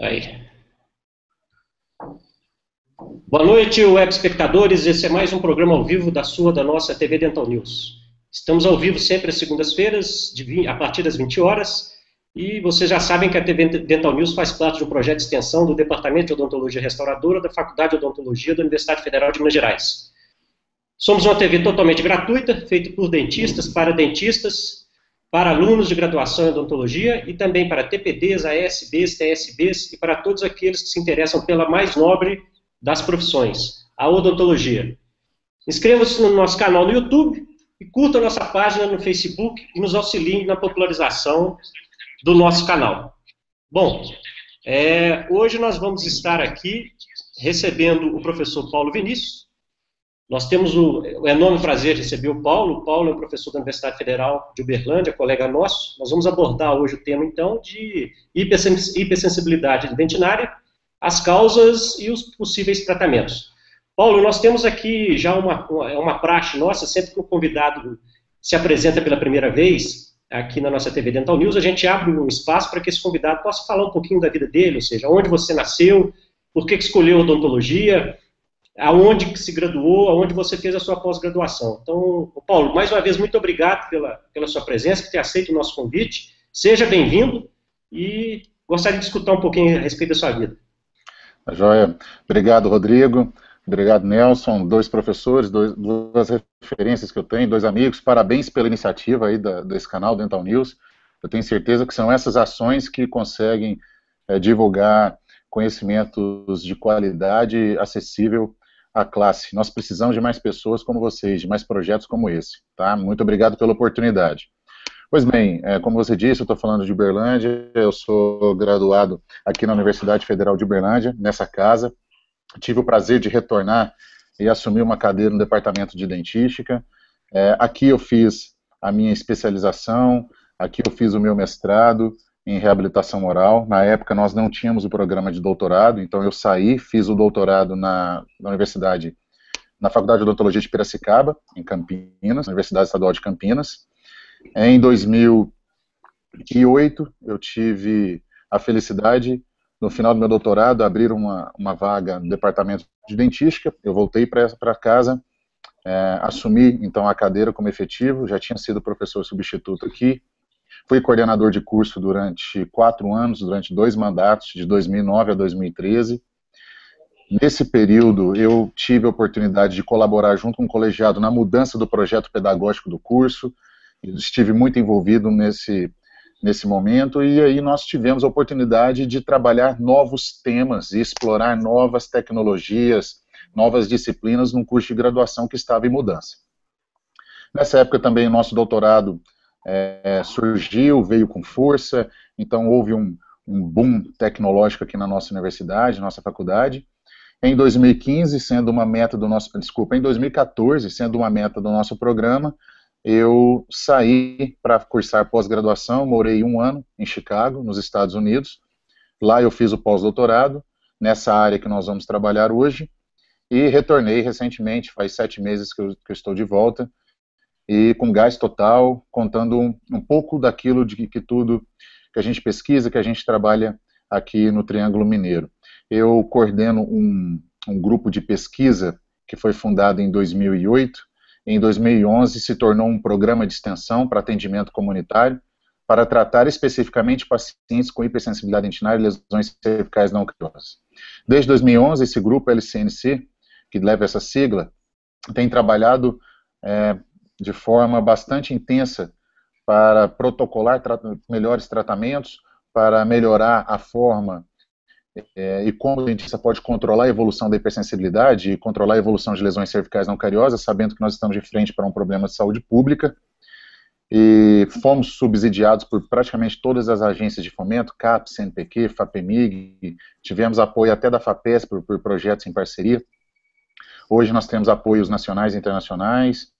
Aí. Boa noite, web espectadores. Esse é mais um programa ao vivo da sua, da nossa TV Dental News. Estamos ao vivo sempre às segundas-feiras, a partir das 20 horas. E vocês já sabem que a TV Dental News faz parte de um projeto de extensão do Departamento de Odontologia Restauradora da Faculdade de Odontologia da Universidade Federal de Minas Gerais. Somos uma TV totalmente gratuita, feita por dentistas, para dentistas, para alunos de graduação em odontologia e também para TPDs, ASBs, TSBs e para todos aqueles que se interessam pela mais nobre das profissões, a odontologia. Inscreva-se no nosso canal no YouTube e curta nossa página no Facebook e nos auxilie na popularização do nosso canal. Bom, é, hoje nós vamos estar aqui recebendo o professor Paulo Vinícius, nós temos o, o enorme prazer de receber o Paulo. O Paulo é um professor da Universidade Federal de Uberlândia, colega nosso. Nós vamos abordar hoje o tema, então, de hipersensibilidade dentinária, as causas e os possíveis tratamentos. Paulo, nós temos aqui já uma, uma, é praxe nossa, sempre que o um convidado se apresenta pela primeira vez aqui na nossa TV Dental News, a gente abre um espaço para que esse convidado possa falar um pouquinho da vida dele, ou seja, onde você nasceu, por que, que escolheu odontologia, aonde que se graduou, aonde você fez a sua pós-graduação. Então, Paulo, mais uma vez, muito obrigado pela, pela sua presença, por ter aceito o nosso convite. Seja bem-vindo e gostaria de escutar um pouquinho a respeito da sua vida. A tá joia. Obrigado, Rodrigo. Obrigado, Nelson. Dois professores, dois, duas referências que eu tenho, dois amigos. Parabéns pela iniciativa aí da, desse canal, Dental News. Eu tenho certeza que são essas ações que conseguem é, divulgar conhecimentos de qualidade acessível a classe. Nós precisamos de mais pessoas como vocês, de mais projetos como esse. Tá? Muito obrigado pela oportunidade. Pois bem, é, como você disse, eu estou falando de Uberlândia, eu sou graduado aqui na Universidade Federal de Uberlândia, nessa casa. Tive o prazer de retornar e assumir uma cadeira no departamento de dentística. É, aqui eu fiz a minha especialização, aqui eu fiz o meu mestrado, em reabilitação oral. Na época nós não tínhamos o programa de doutorado, então eu saí, fiz o doutorado na, na universidade, na Faculdade de Odontologia de Piracicaba, em Campinas, na Universidade Estadual de Campinas. Em 2008 eu tive a felicidade, no final do meu doutorado, abrir uma, uma vaga no departamento de dentística. Eu voltei para casa, é, assumi então a cadeira como efetivo, já tinha sido professor substituto aqui Fui coordenador de curso durante quatro anos, durante dois mandatos, de 2009 a 2013. Nesse período, eu tive a oportunidade de colaborar junto com o colegiado na mudança do projeto pedagógico do curso. Estive muito envolvido nesse, nesse momento e aí nós tivemos a oportunidade de trabalhar novos temas e explorar novas tecnologias, novas disciplinas num curso de graduação que estava em mudança. Nessa época também o nosso doutorado é, surgiu, veio com força, então houve um, um boom tecnológico aqui na nossa universidade, nossa faculdade. Em 2015, sendo uma meta do nosso, desculpa, em 2014, sendo uma meta do nosso programa, eu saí para cursar pós-graduação, morei um ano em Chicago, nos Estados Unidos. Lá eu fiz o pós-doutorado, nessa área que nós vamos trabalhar hoje, e retornei recentemente, faz sete meses que eu, que eu estou de volta, e com gás total, contando um, um pouco daquilo de que, que, tudo que a gente pesquisa, que a gente trabalha aqui no Triângulo Mineiro. Eu coordeno um, um grupo de pesquisa que foi fundado em 2008. Em 2011 se tornou um programa de extensão para atendimento comunitário para tratar especificamente pacientes com hipersensibilidade dentinária e lesões cervicais não craniosas. Desde 2011, esse grupo LCNC, que leva essa sigla, tem trabalhado é, de forma bastante intensa para protocolar tra melhores tratamentos, para melhorar a forma é, e como o dentista pode controlar a evolução da hipersensibilidade e controlar a evolução de lesões cervicais não cariosas, sabendo que nós estamos de frente para um problema de saúde pública. E fomos subsidiados por praticamente todas as agências de fomento, CAPS, CNPq, FAPEMIG, tivemos apoio até da FAPES por, por projetos em parceria. Hoje nós temos apoios nacionais e internacionais,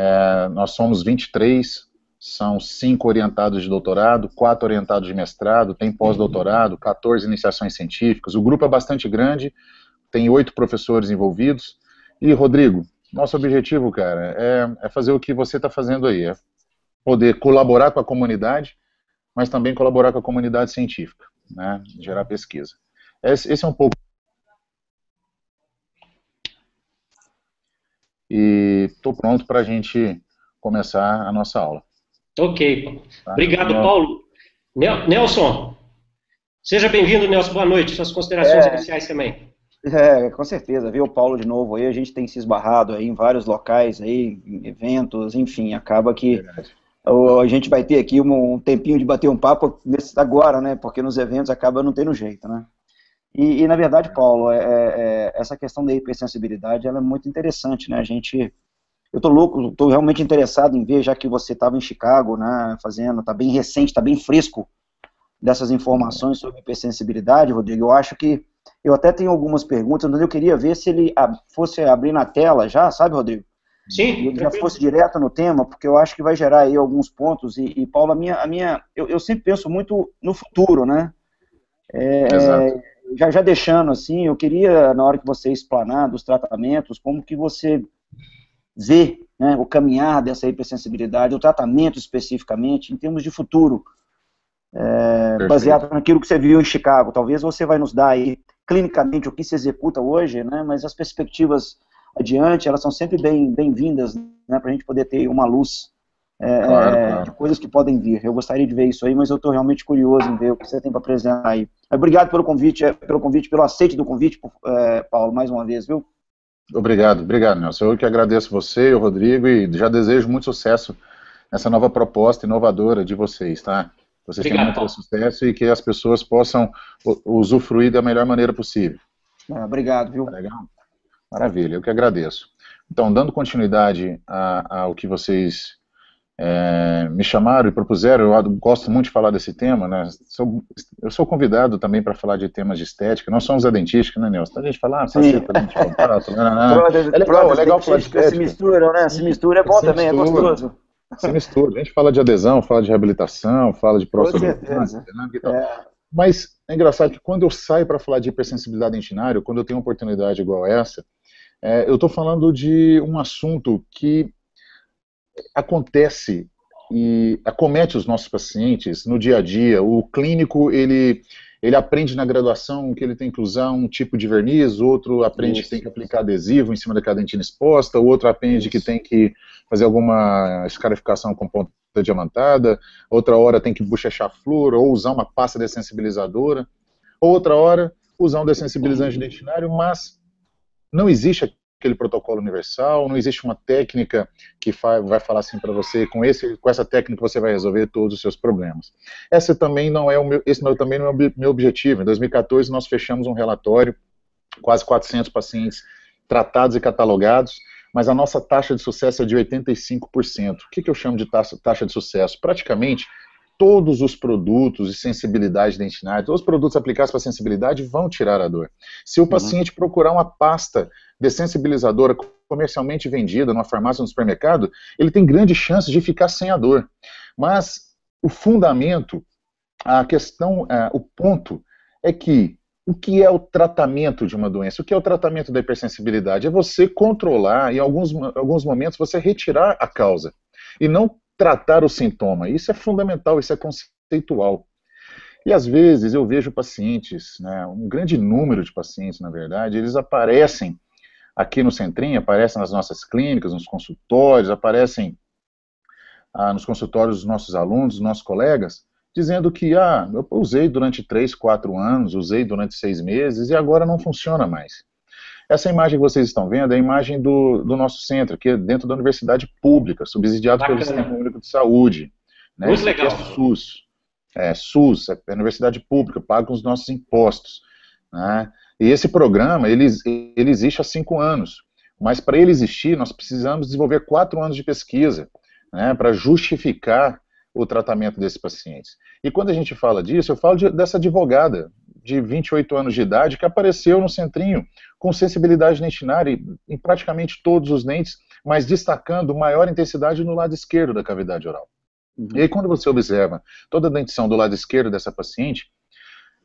é, nós somos 23, são cinco orientados de doutorado, quatro orientados de mestrado, tem pós-doutorado, 14 iniciações científicas. O grupo é bastante grande, tem oito professores envolvidos. E, Rodrigo, nosso objetivo, cara, é, é fazer o que você está fazendo aí, é poder colaborar com a comunidade, mas também colaborar com a comunidade científica, né, gerar pesquisa. Esse, esse é um pouco e estou pronto para a gente começar a nossa aula. Ok. Tá? Obrigado, Paulo. Nelson, seja bem-vindo, Nelson. Boa noite. Suas considerações é, iniciais também. É, com certeza. Viu o Paulo de novo aí. A gente tem se esbarrado aí em vários locais, aí, eventos, enfim. Acaba que a gente vai ter aqui um tempinho de bater um papo agora, né? Porque nos eventos acaba não tendo jeito, né? E, e na verdade, Paulo, é, é, é, essa questão da hipersensibilidade ela é muito interessante, né? A gente, eu tô louco, tô realmente interessado em ver, já que você estava em Chicago, né, fazendo, tá bem recente, tá bem fresco dessas informações é. sobre hipersensibilidade, Rodrigo. Eu acho que eu até tenho algumas perguntas, mas eu queria ver se ele fosse abrir na tela já, sabe, Rodrigo? Sim. E ele já fosse direto no tema, porque eu acho que vai gerar aí alguns pontos. E, e Paulo, a minha, a minha eu, eu sempre penso muito no futuro, né? É, Exato. É, já, já deixando assim, eu queria, na hora que você explanar dos tratamentos, como que você vê né, o caminhar dessa hipersensibilidade, o tratamento especificamente, em termos de futuro, é, baseado naquilo que você viu em Chicago. Talvez você vai nos dar aí, clinicamente, o que se executa hoje, né, mas as perspectivas adiante, elas são sempre bem-vindas bem, né, para a gente poder ter uma luz é, claro, é, claro. de coisas que podem vir. Eu gostaria de ver isso aí, mas eu estou realmente curioso em ver o que você tem para apresentar aí. Obrigado pelo convite, é, pelo convite, pelo aceite do convite, é, Paulo, mais uma vez, viu? Obrigado, obrigado, Nelson. Eu que agradeço você, o Rodrigo, e já desejo muito sucesso nessa nova proposta inovadora de vocês, tá? Vocês obrigado, tenham muito sucesso e que as pessoas possam usufruir da melhor maneira possível. É, obrigado, viu? Tá legal. Maravilha, eu que agradeço. Então, dando continuidade ao que vocês é, me chamaram e propuseram, eu gosto muito de falar desse tema, né? Sou, eu sou convidado também para falar de temas de estética, nós somos a dentística, né, Nelson? Então a gente fala, ah, é legal, brothers, é legal falar de estética. Se misturam, né? Se mistura é bom se também, é mistura, é gostoso. Se mistura, a gente fala de adesão, fala de reabilitação, fala de próstata. Né? É. Mas é engraçado que quando eu saio para falar de hipersensibilidade entinária, quando eu tenho uma oportunidade igual essa, é, eu estou falando de um assunto que acontece e acomete os nossos pacientes no dia a dia. O clínico, ele, ele aprende na graduação que ele tem que usar um tipo de verniz, outro aprende isso, que tem que aplicar adesivo em cima da dentina exposta, outro aprende isso. que tem que fazer alguma escarificação com ponta diamantada, outra hora tem que bochechar flúor ou usar uma pasta dessensibilizadora, outra hora usar um dessensibilizante uhum. dentinário, mas não existe aquele protocolo universal, não existe uma técnica que vai falar assim para você, com, esse, com essa técnica você vai resolver todos os seus problemas. Essa também não é o meu, esse também não é o meu objetivo. Em 2014 nós fechamos um relatório, quase 400 pacientes tratados e catalogados, mas a nossa taxa de sucesso é de 85%. O que, que eu chamo de taxa, taxa de sucesso? Praticamente todos os produtos de sensibilidade dentinária, todos os produtos aplicados para sensibilidade vão tirar a dor. Se o uhum. paciente procurar uma pasta dessensibilizadora comercialmente vendida numa farmácia ou no supermercado, ele tem grande chance de ficar sem a dor. Mas o fundamento, a questão, é, o ponto é que o que é o tratamento de uma doença? O que é o tratamento da hipersensibilidade? É você controlar, em alguns, alguns momentos, você retirar a causa. E não tratar o sintoma. Isso é fundamental, isso é conceitual. E às vezes eu vejo pacientes, né, um grande número de pacientes, na verdade, eles aparecem aqui no Centrinho, aparecem nas nossas clínicas, nos consultórios, aparecem ah, nos consultórios dos nossos alunos, dos nossos colegas, dizendo que ah, eu usei durante 3, 4 anos, usei durante 6 meses e agora não funciona mais. Essa imagem que vocês estão vendo é a imagem do, do nosso centro, que é dentro da universidade pública, subsidiado Bacana. pelo Sistema Público de Saúde. Né? Muito Esse é legal. é SUS. É, SUS, é a universidade pública, paga com os nossos impostos. Né? E esse programa, ele, ele existe há cinco anos. Mas para ele existir, nós precisamos desenvolver quatro anos de pesquisa né, para justificar o tratamento desses pacientes. E quando a gente fala disso, eu falo de, dessa advogada de 28 anos de idade que apareceu no centrinho com sensibilidade dentinária em praticamente todos os dentes, mas destacando maior intensidade no lado esquerdo da cavidade oral. Uhum. E aí, quando você observa toda a dentição do lado esquerdo dessa paciente,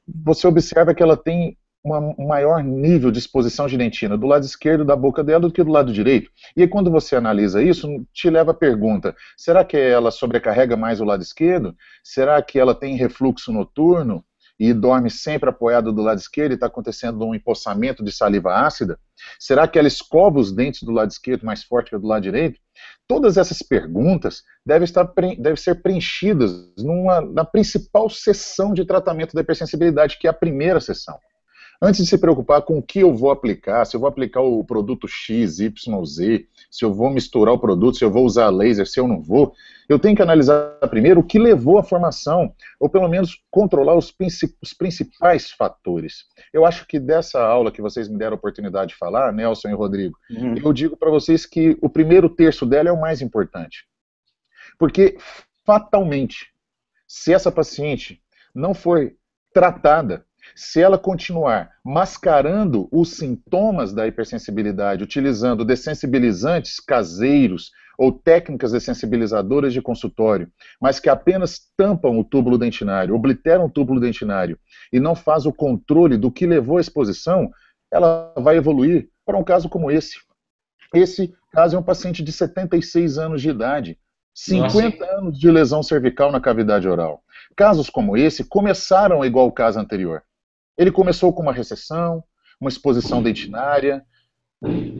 você observa que ela tem um maior nível de exposição de dentina do lado esquerdo da boca dela do que do lado direito. E aí, quando você analisa isso, te leva à pergunta: será que ela sobrecarrega mais o lado esquerdo? Será que ela tem refluxo noturno? e dorme sempre apoiado do lado esquerdo e está acontecendo um empossamento de saliva ácida? Será que ela escova os dentes do lado esquerdo mais forte que do lado direito? Todas essas perguntas devem, estar, devem ser preenchidas numa, na principal sessão de tratamento da hipersensibilidade, que é a primeira sessão. Antes de se preocupar com o que eu vou aplicar, se eu vou aplicar o produto X, Y, Z, se eu vou misturar o produto, se eu vou usar laser, se eu não vou, eu tenho que analisar primeiro o que levou à formação, ou pelo menos controlar os, os principais fatores. Eu acho que dessa aula que vocês me deram a oportunidade de falar, Nelson e Rodrigo, uhum. eu digo para vocês que o primeiro terço dela é o mais importante. Porque, fatalmente, se essa paciente não for tratada se ela continuar mascarando os sintomas da hipersensibilidade, utilizando dessensibilizantes caseiros ou técnicas dessensibilizadoras de consultório, mas que apenas tampam o túbulo dentinário, obliteram o túbulo dentinário e não faz o controle do que levou à exposição, ela vai evoluir para um caso como esse. Esse caso é um paciente de 76 anos de idade, 50 Nossa. anos de lesão cervical na cavidade oral. Casos como esse começaram igual o caso anterior. Ele começou com uma recessão, uma exposição dentinária,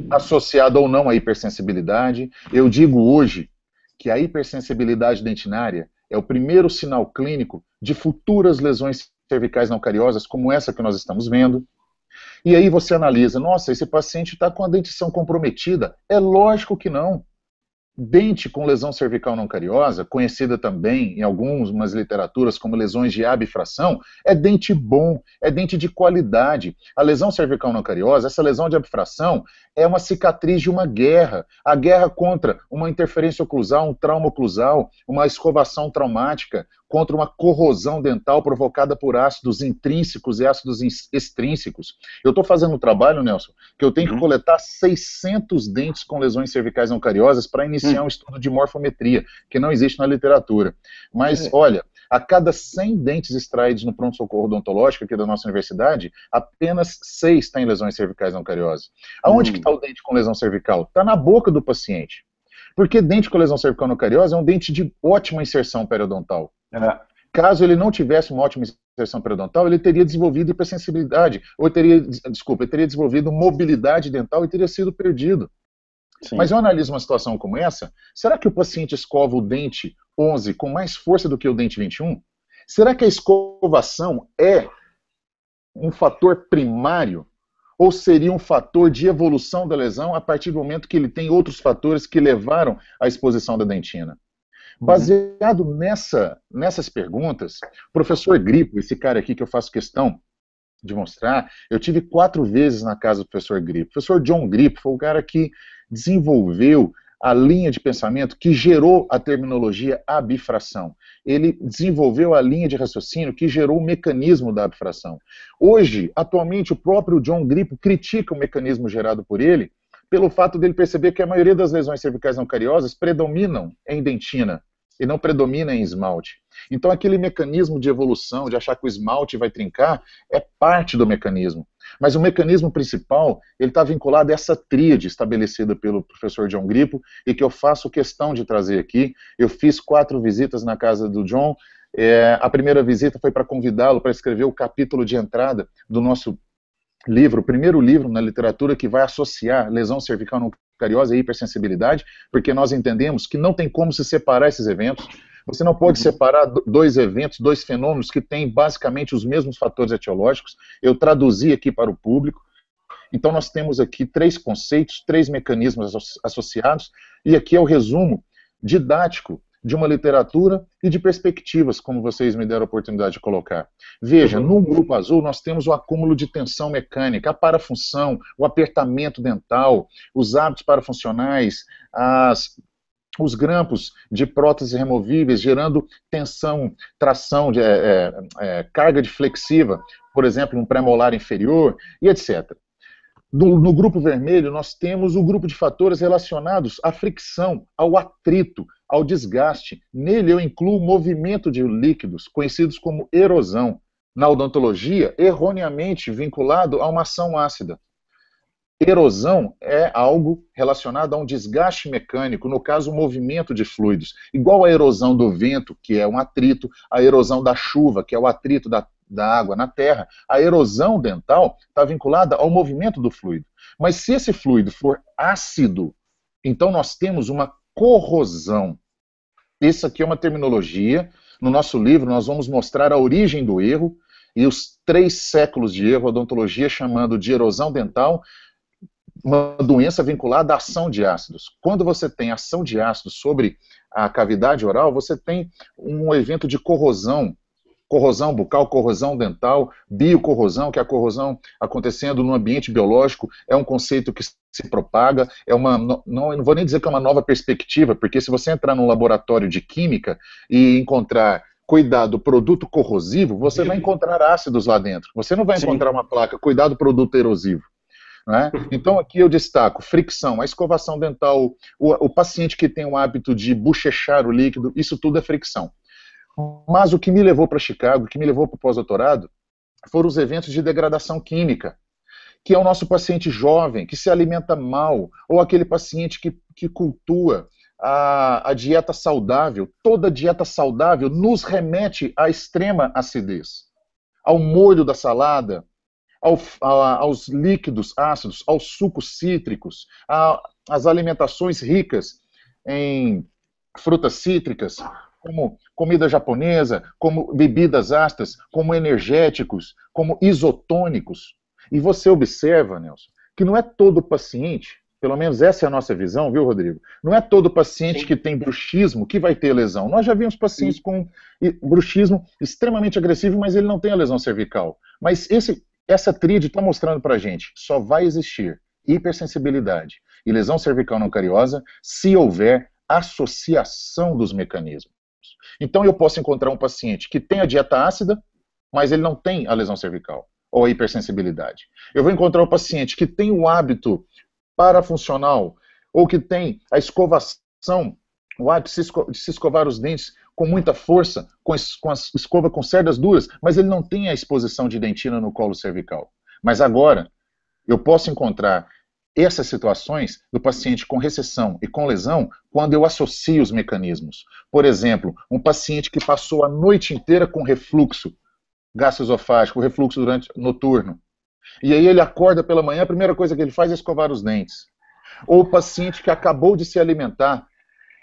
associada ou não à hipersensibilidade. Eu digo hoje que a hipersensibilidade dentinária é o primeiro sinal clínico de futuras lesões cervicais não cariosas, como essa que nós estamos vendo. E aí você analisa, nossa, esse paciente está com a dentição comprometida. É lógico que não. Dente com lesão cervical não cariosa, conhecida também em algumas literaturas como lesões de abfração, é dente bom, é dente de qualidade. A lesão cervical não cariosa, essa lesão de abfração, é uma cicatriz de uma guerra. A guerra contra uma interferência oclusal, um trauma oclusal, uma escovação traumática, contra uma corrosão dental provocada por ácidos intrínsecos e ácidos extrínsecos. Eu estou fazendo um trabalho, Nelson, que eu tenho que uhum. coletar 600 dentes com lesões cervicais não cariosas para iniciar esse é hum. um estudo de morfometria, que não existe na literatura. Mas, é. olha, a cada 100 dentes extraídos no pronto-socorro odontológico aqui da nossa universidade, apenas 6 têm lesões cervicais não cariosas. Aonde hum. que está o dente com lesão cervical? Está na boca do paciente. Porque dente com lesão cervical não cariosa é um dente de ótima inserção periodontal. É. Caso ele não tivesse uma ótima inserção periodontal, ele teria desenvolvido hipersensibilidade, ou teria, desculpa, ele teria desenvolvido mobilidade dental e teria sido perdido. Sim. Mas eu analiso uma situação como essa, será que o paciente escova o dente 11 com mais força do que o dente 21? Será que a escovação é um fator primário ou seria um fator de evolução da lesão a partir do momento que ele tem outros fatores que levaram à exposição da dentina? Uhum. Baseado nessa, nessas perguntas, professor Gripo, esse cara aqui que eu faço questão de mostrar, eu tive quatro vezes na casa do professor Gripo. O professor John Gripo foi o cara que desenvolveu a linha de pensamento que gerou a terminologia abifração. Ele desenvolveu a linha de raciocínio que gerou o mecanismo da abifração. Hoje, atualmente, o próprio John Gripo critica o mecanismo gerado por ele pelo fato dele perceber que a maioria das lesões cervicais não cariosas predominam em dentina e não predomina em esmalte. Então, aquele mecanismo de evolução, de achar que o esmalte vai trincar, é parte do mecanismo. Mas o mecanismo principal, ele está vinculado a essa tríade estabelecida pelo professor John Gripo e que eu faço questão de trazer aqui. Eu fiz quatro visitas na casa do John. É, a primeira visita foi para convidá-lo para escrever o capítulo de entrada do nosso livro, o primeiro livro na literatura que vai associar lesão cervical no cariosa e hipersensibilidade, porque nós entendemos que não tem como se separar esses eventos você não pode uhum. separar dois eventos, dois fenômenos que têm basicamente os mesmos fatores etiológicos. Eu traduzi aqui para o público. Então, nós temos aqui três conceitos, três mecanismos associados, e aqui é o resumo didático de uma literatura e de perspectivas, como vocês me deram a oportunidade de colocar. Veja, uhum. no grupo azul nós temos o acúmulo de tensão mecânica, a parafunção, o apertamento dental, os hábitos parafuncionais, as os grampos de próteses removíveis, gerando tensão, tração, de, é, é, carga de flexiva, por exemplo, um pré-molar inferior e etc. No, no grupo vermelho, nós temos o grupo de fatores relacionados à fricção, ao atrito, ao desgaste. Nele, eu incluo o movimento de líquidos, conhecidos como erosão. Na odontologia, erroneamente vinculado a uma ação ácida. Erosão é algo relacionado a um desgaste mecânico, no caso, o movimento de fluidos. Igual a erosão do vento, que é um atrito, a erosão da chuva, que é o atrito da, da água na terra, a erosão dental está vinculada ao movimento do fluido. Mas se esse fluido for ácido, então nós temos uma corrosão. Isso aqui é uma terminologia. No nosso livro, nós vamos mostrar a origem do erro e os três séculos de erro, odontologia chamando de erosão dental, uma doença vinculada à ação de ácidos. Quando você tem ação de ácidos sobre a cavidade oral, você tem um evento de corrosão, corrosão bucal, corrosão dental, biocorrosão, que é a corrosão acontecendo no ambiente biológico, é um conceito que se propaga, é uma, não, não vou nem dizer que é uma nova perspectiva, porque se você entrar num laboratório de química e encontrar cuidado produto corrosivo, você vai encontrar ácidos lá dentro. Você não vai encontrar Sim. uma placa cuidado produto erosivo. Né? Então aqui eu destaco fricção, a escovação dental, o, o paciente que tem o hábito de bochechar o líquido, isso tudo é fricção. Mas o que me levou para Chicago, o que me levou para o pós-doutorado, foram os eventos de degradação química, que é o nosso paciente jovem, que se alimenta mal, ou aquele paciente que, que cultua a, a dieta saudável. Toda dieta saudável nos remete à extrema acidez, ao molho da salada, ao, a, aos líquidos ácidos, aos sucos cítricos, às alimentações ricas em frutas cítricas, como comida japonesa, como bebidas ácidas, como energéticos, como isotônicos. E você observa, Nelson, que não é todo paciente, pelo menos essa é a nossa visão, viu, Rodrigo? Não é todo paciente Sim. que tem bruxismo que vai ter lesão. Nós já vimos pacientes Sim. com bruxismo extremamente agressivo, mas ele não tem a lesão cervical. Mas esse essa tríade está mostrando para a gente, só vai existir hipersensibilidade e lesão cervical não cariosa se houver associação dos mecanismos. Então eu posso encontrar um paciente que tem a dieta ácida, mas ele não tem a lesão cervical ou a hipersensibilidade. Eu vou encontrar um paciente que tem o hábito parafuncional ou que tem a escovação, o hábito de se escovar os dentes com muita força, com, es, com a escova com cerdas duras, mas ele não tem a exposição de dentina no colo cervical. Mas agora, eu posso encontrar essas situações do paciente com recessão e com lesão quando eu associo os mecanismos. Por exemplo, um paciente que passou a noite inteira com refluxo gastroesofágico, refluxo durante noturno. E aí ele acorda pela manhã, a primeira coisa que ele faz é escovar os dentes. Ou o paciente que acabou de se alimentar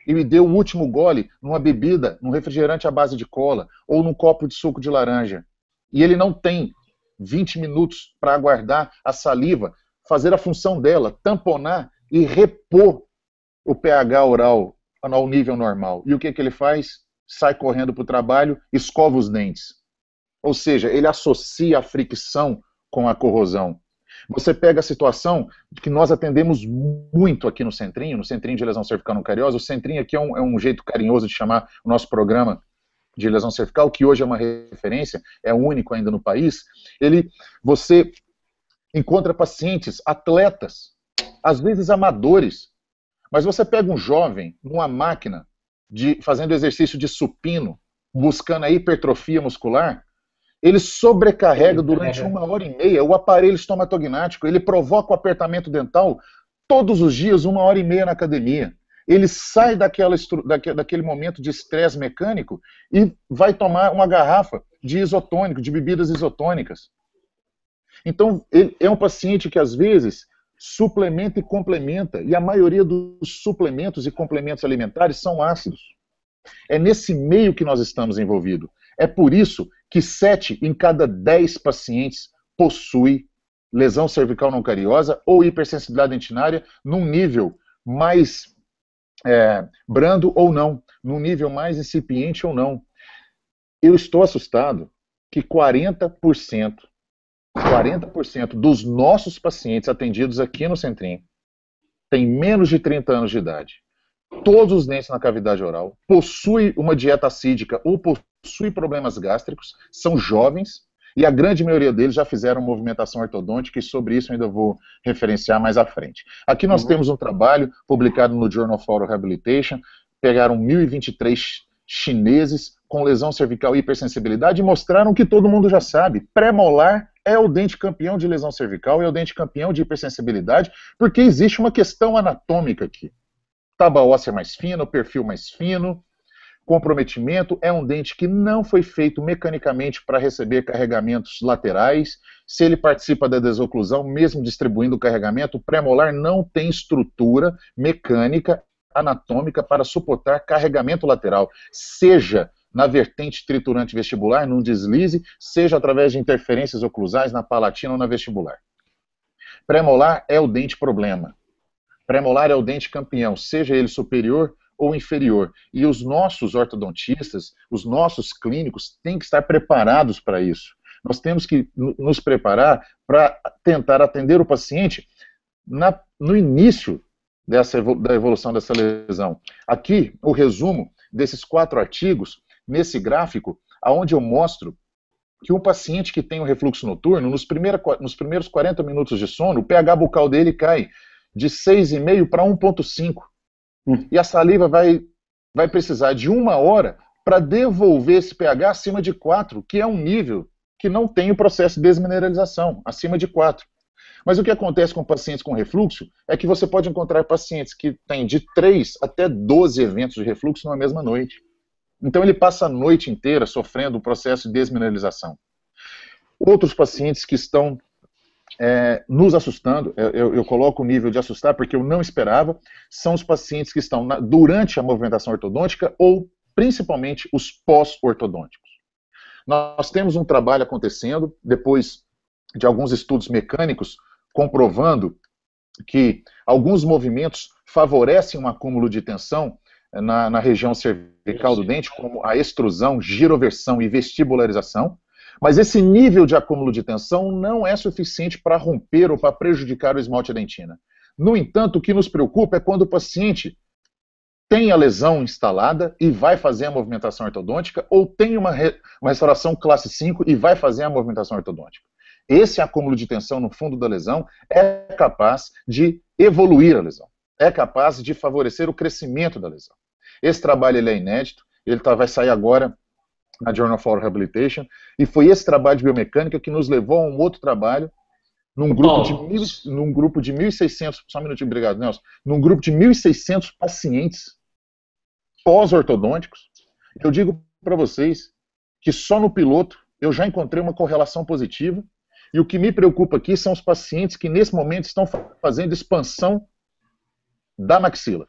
e me deu o último gole numa bebida, num refrigerante à base de cola ou num copo de suco de laranja. E ele não tem 20 minutos para aguardar a saliva fazer a função dela, tamponar e repor o pH oral ao nível normal. E o que, que ele faz? Sai correndo para o trabalho, escova os dentes. Ou seja, ele associa a fricção com a corrosão. Você pega a situação que nós atendemos muito aqui no Centrinho, no Centrinho de Lesão Cervical Não Cariosa. O Centrinho aqui é um, é um jeito carinhoso de chamar o nosso programa de lesão cervical, que hoje é uma referência, é único ainda no país. Ele, você encontra pacientes, atletas, às vezes amadores, mas você pega um jovem numa máquina de fazendo exercício de supino, buscando a hipertrofia muscular, ele sobrecarrega durante uma hora e meia o aparelho estomatognático, ele provoca o apertamento dental todos os dias, uma hora e meia na academia. Ele sai daquela, daquele momento de estresse mecânico e vai tomar uma garrafa de isotônico, de bebidas isotônicas. Então, ele é um paciente que às vezes suplementa e complementa, e a maioria dos suplementos e complementos alimentares são ácidos. É nesse meio que nós estamos envolvidos. É por isso que 7 em cada 10 pacientes possui lesão cervical não cariosa ou hipersensibilidade dentinária num nível mais é, brando ou não, num nível mais incipiente ou não. Eu estou assustado que 40%, 40% dos nossos pacientes atendidos aqui no Centrim têm menos de 30 anos de idade. Todos os dentes na cavidade oral possuem uma dieta acídica ou possuem possuem problemas gástricos, são jovens, e a grande maioria deles já fizeram movimentação ortodôntica e sobre isso ainda vou referenciar mais à frente. Aqui nós uhum. temos um trabalho publicado no Journal of Oral Rehabilitation, pegaram 1023 chineses com lesão cervical e hipersensibilidade e mostraram que todo mundo já sabe, pré-molar é o dente campeão de lesão cervical, é o dente campeão de hipersensibilidade, porque existe uma questão anatômica aqui. Taba óssea mais fina, o perfil mais fino, comprometimento, é um dente que não foi feito mecanicamente para receber carregamentos laterais. Se ele participa da desoclusão, mesmo distribuindo o carregamento, o pré-molar não tem estrutura mecânica, anatômica para suportar carregamento lateral, seja na vertente triturante vestibular, num deslize, seja através de interferências oclusais na palatina ou na vestibular. Premolar é o dente problema. Premolar é o dente campeão, seja ele superior ou inferior. E os nossos ortodontistas, os nossos clínicos têm que estar preparados para isso. Nós temos que nos preparar para tentar atender o paciente na, no início dessa, da evolução dessa lesão. Aqui, o resumo desses quatro artigos, nesse gráfico, aonde eu mostro que um paciente que tem um refluxo noturno, nos, primeira, nos primeiros 40 minutos de sono, o pH bucal dele cai de 6,5 para 1,5 Hum. E a saliva vai, vai precisar de uma hora para devolver esse pH acima de 4, que é um nível que não tem o processo de desmineralização, acima de 4. Mas o que acontece com pacientes com refluxo é que você pode encontrar pacientes que têm de 3 até 12 eventos de refluxo numa mesma noite. Então ele passa a noite inteira sofrendo o processo de desmineralização. Outros pacientes que estão é, nos assustando, eu, eu, coloco o nível de assustar porque eu não esperava, são os pacientes que estão na, durante a movimentação ortodôntica ou principalmente os pós-ortodônticos. Nós temos um trabalho acontecendo, depois de alguns estudos mecânicos, comprovando que alguns movimentos favorecem um acúmulo de tensão é, na, na região cervical do dente, como a extrusão, giroversão e vestibularização. Mas esse nível de acúmulo de tensão não é suficiente para romper ou para prejudicar o esmalte dentina. No entanto, o que nos preocupa é quando o paciente tem a lesão instalada e vai fazer a movimentação ortodôntica, ou tem uma, re... uma restauração classe 5 e vai fazer a movimentação ortodôntica. Esse acúmulo de tensão no fundo da lesão é capaz de evoluir a lesão, é capaz de favorecer o crescimento da lesão. Esse trabalho ele é inédito, ele tá, vai sair agora na Journal for Rehabilitation, e foi esse trabalho de biomecânica que nos levou a um outro trabalho, num grupo Bom, de, mil, num grupo de 1.600, só um minutinho, obrigado, Nelson, num grupo de 1.600 pacientes pós-ortodônticos, eu digo para vocês que só no piloto eu já encontrei uma correlação positiva, e o que me preocupa aqui são os pacientes que nesse momento estão fazendo expansão da maxila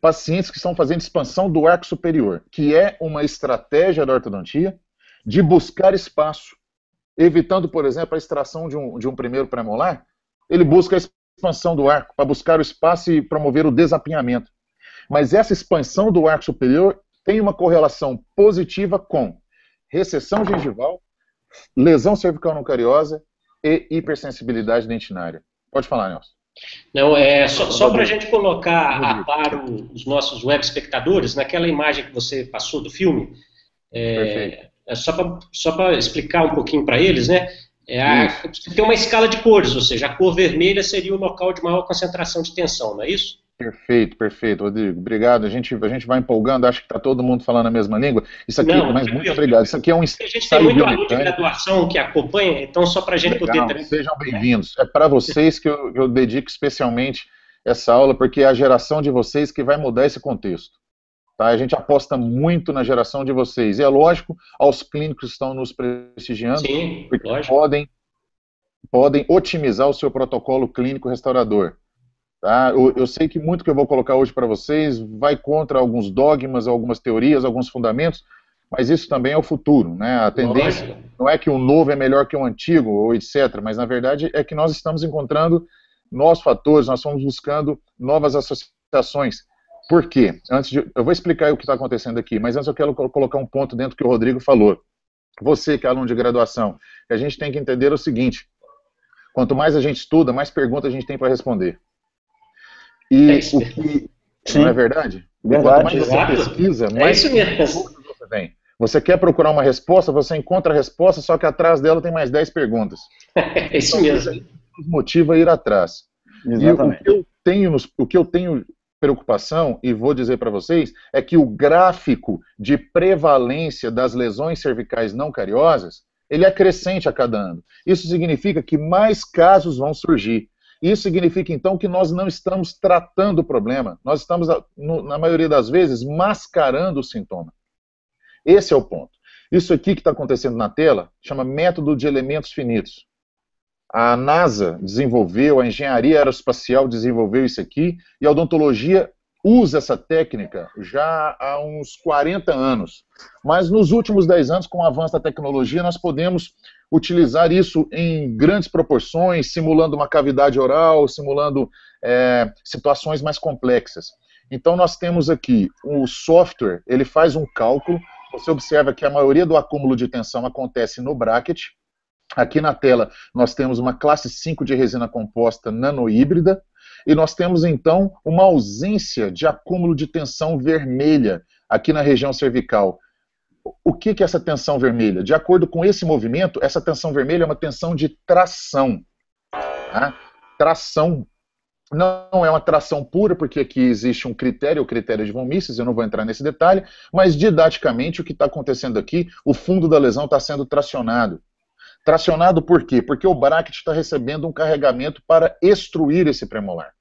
pacientes que estão fazendo expansão do arco superior, que é uma estratégia da ortodontia de buscar espaço, evitando, por exemplo, a extração de um, de um primeiro premolar. Ele busca a expansão do arco para buscar o espaço e promover o desapinhamento. Mas essa expansão do arco superior tem uma correlação positiva com recessão gengival, lesão cervical não cariosa e hipersensibilidade dentinária. Pode falar, Nelson. Não, é, só, só para a gente colocar a par o, os nossos web espectadores, naquela imagem que você passou do filme, é, é só para explicar um pouquinho para eles, né? É a, tem uma escala de cores, ou seja, a cor vermelha seria o local de maior concentração de tensão, não é isso? Perfeito, perfeito, Rodrigo. Obrigado. A gente, a gente vai empolgando, acho que está todo mundo falando a mesma língua. Isso aqui, Não, mas muito obrigado. Isso aqui é um A gente tem muito aluno de né? graduação que acompanha, então só para a gente Legal, poder... Sejam bem-vindos. É para vocês que eu, eu dedico especialmente essa aula, porque é a geração de vocês que vai mudar esse contexto. Tá? A gente aposta muito na geração de vocês. E é lógico, aos clínicos que estão nos prestigiando, Sim, porque podem, podem otimizar o seu protocolo clínico restaurador. Tá? Eu, eu, sei que muito que eu vou colocar hoje para vocês vai contra alguns dogmas, algumas teorias, alguns fundamentos, mas isso também é o futuro. Né? A tendência não é que o novo é melhor que o antigo, ou etc., mas na verdade é que nós estamos encontrando novos fatores, nós estamos buscando novas associações. Por quê? Antes de, eu vou explicar o que está acontecendo aqui, mas antes eu quero colocar um ponto dentro que o Rodrigo falou. Você que é aluno de graduação, a gente tem que entender o seguinte: quanto mais a gente estuda, mais perguntas a gente tem para responder. E é o que. Sim. Não é verdade? verdade. Quanto mais você pesquisa, é mais é você tem. Você quer procurar uma resposta, você encontra a resposta, só que atrás dela tem mais 10 perguntas. É isso então, mesmo. Isso nos motiva a ir atrás. Exatamente. E o que eu tenho, o que eu tenho preocupação, e vou dizer para vocês, é que o gráfico de prevalência das lesões cervicais não cariosas, ele é crescente a cada ano. Isso significa que mais casos vão surgir. Isso significa, então, que nós não estamos tratando o problema, nós estamos, na maioria das vezes, mascarando o sintoma. Esse é o ponto. Isso aqui que está acontecendo na tela chama método de elementos finitos. A NASA desenvolveu, a engenharia aeroespacial desenvolveu isso aqui, e a odontologia usa essa técnica já há uns 40 anos. Mas nos últimos 10 anos, com o avanço da tecnologia, nós podemos utilizar isso em grandes proporções, simulando uma cavidade oral, simulando é, situações mais complexas. Então nós temos aqui o software, ele faz um cálculo. Você observa que a maioria do acúmulo de tensão acontece no bracket. Aqui na tela nós temos uma classe 5 de resina composta nano híbrida e nós temos então uma ausência de acúmulo de tensão vermelha aqui na região cervical o que, que é essa tensão vermelha? De acordo com esse movimento, essa tensão vermelha é uma tensão de tração. Tá? Tração. Não é uma tração pura, porque aqui existe um critério, o critério é de von Mises, eu não vou entrar nesse detalhe, mas didaticamente o que está acontecendo aqui, o fundo da lesão está sendo tracionado. Tracionado por quê? Porque o bracket está recebendo um carregamento para extruir esse premolar.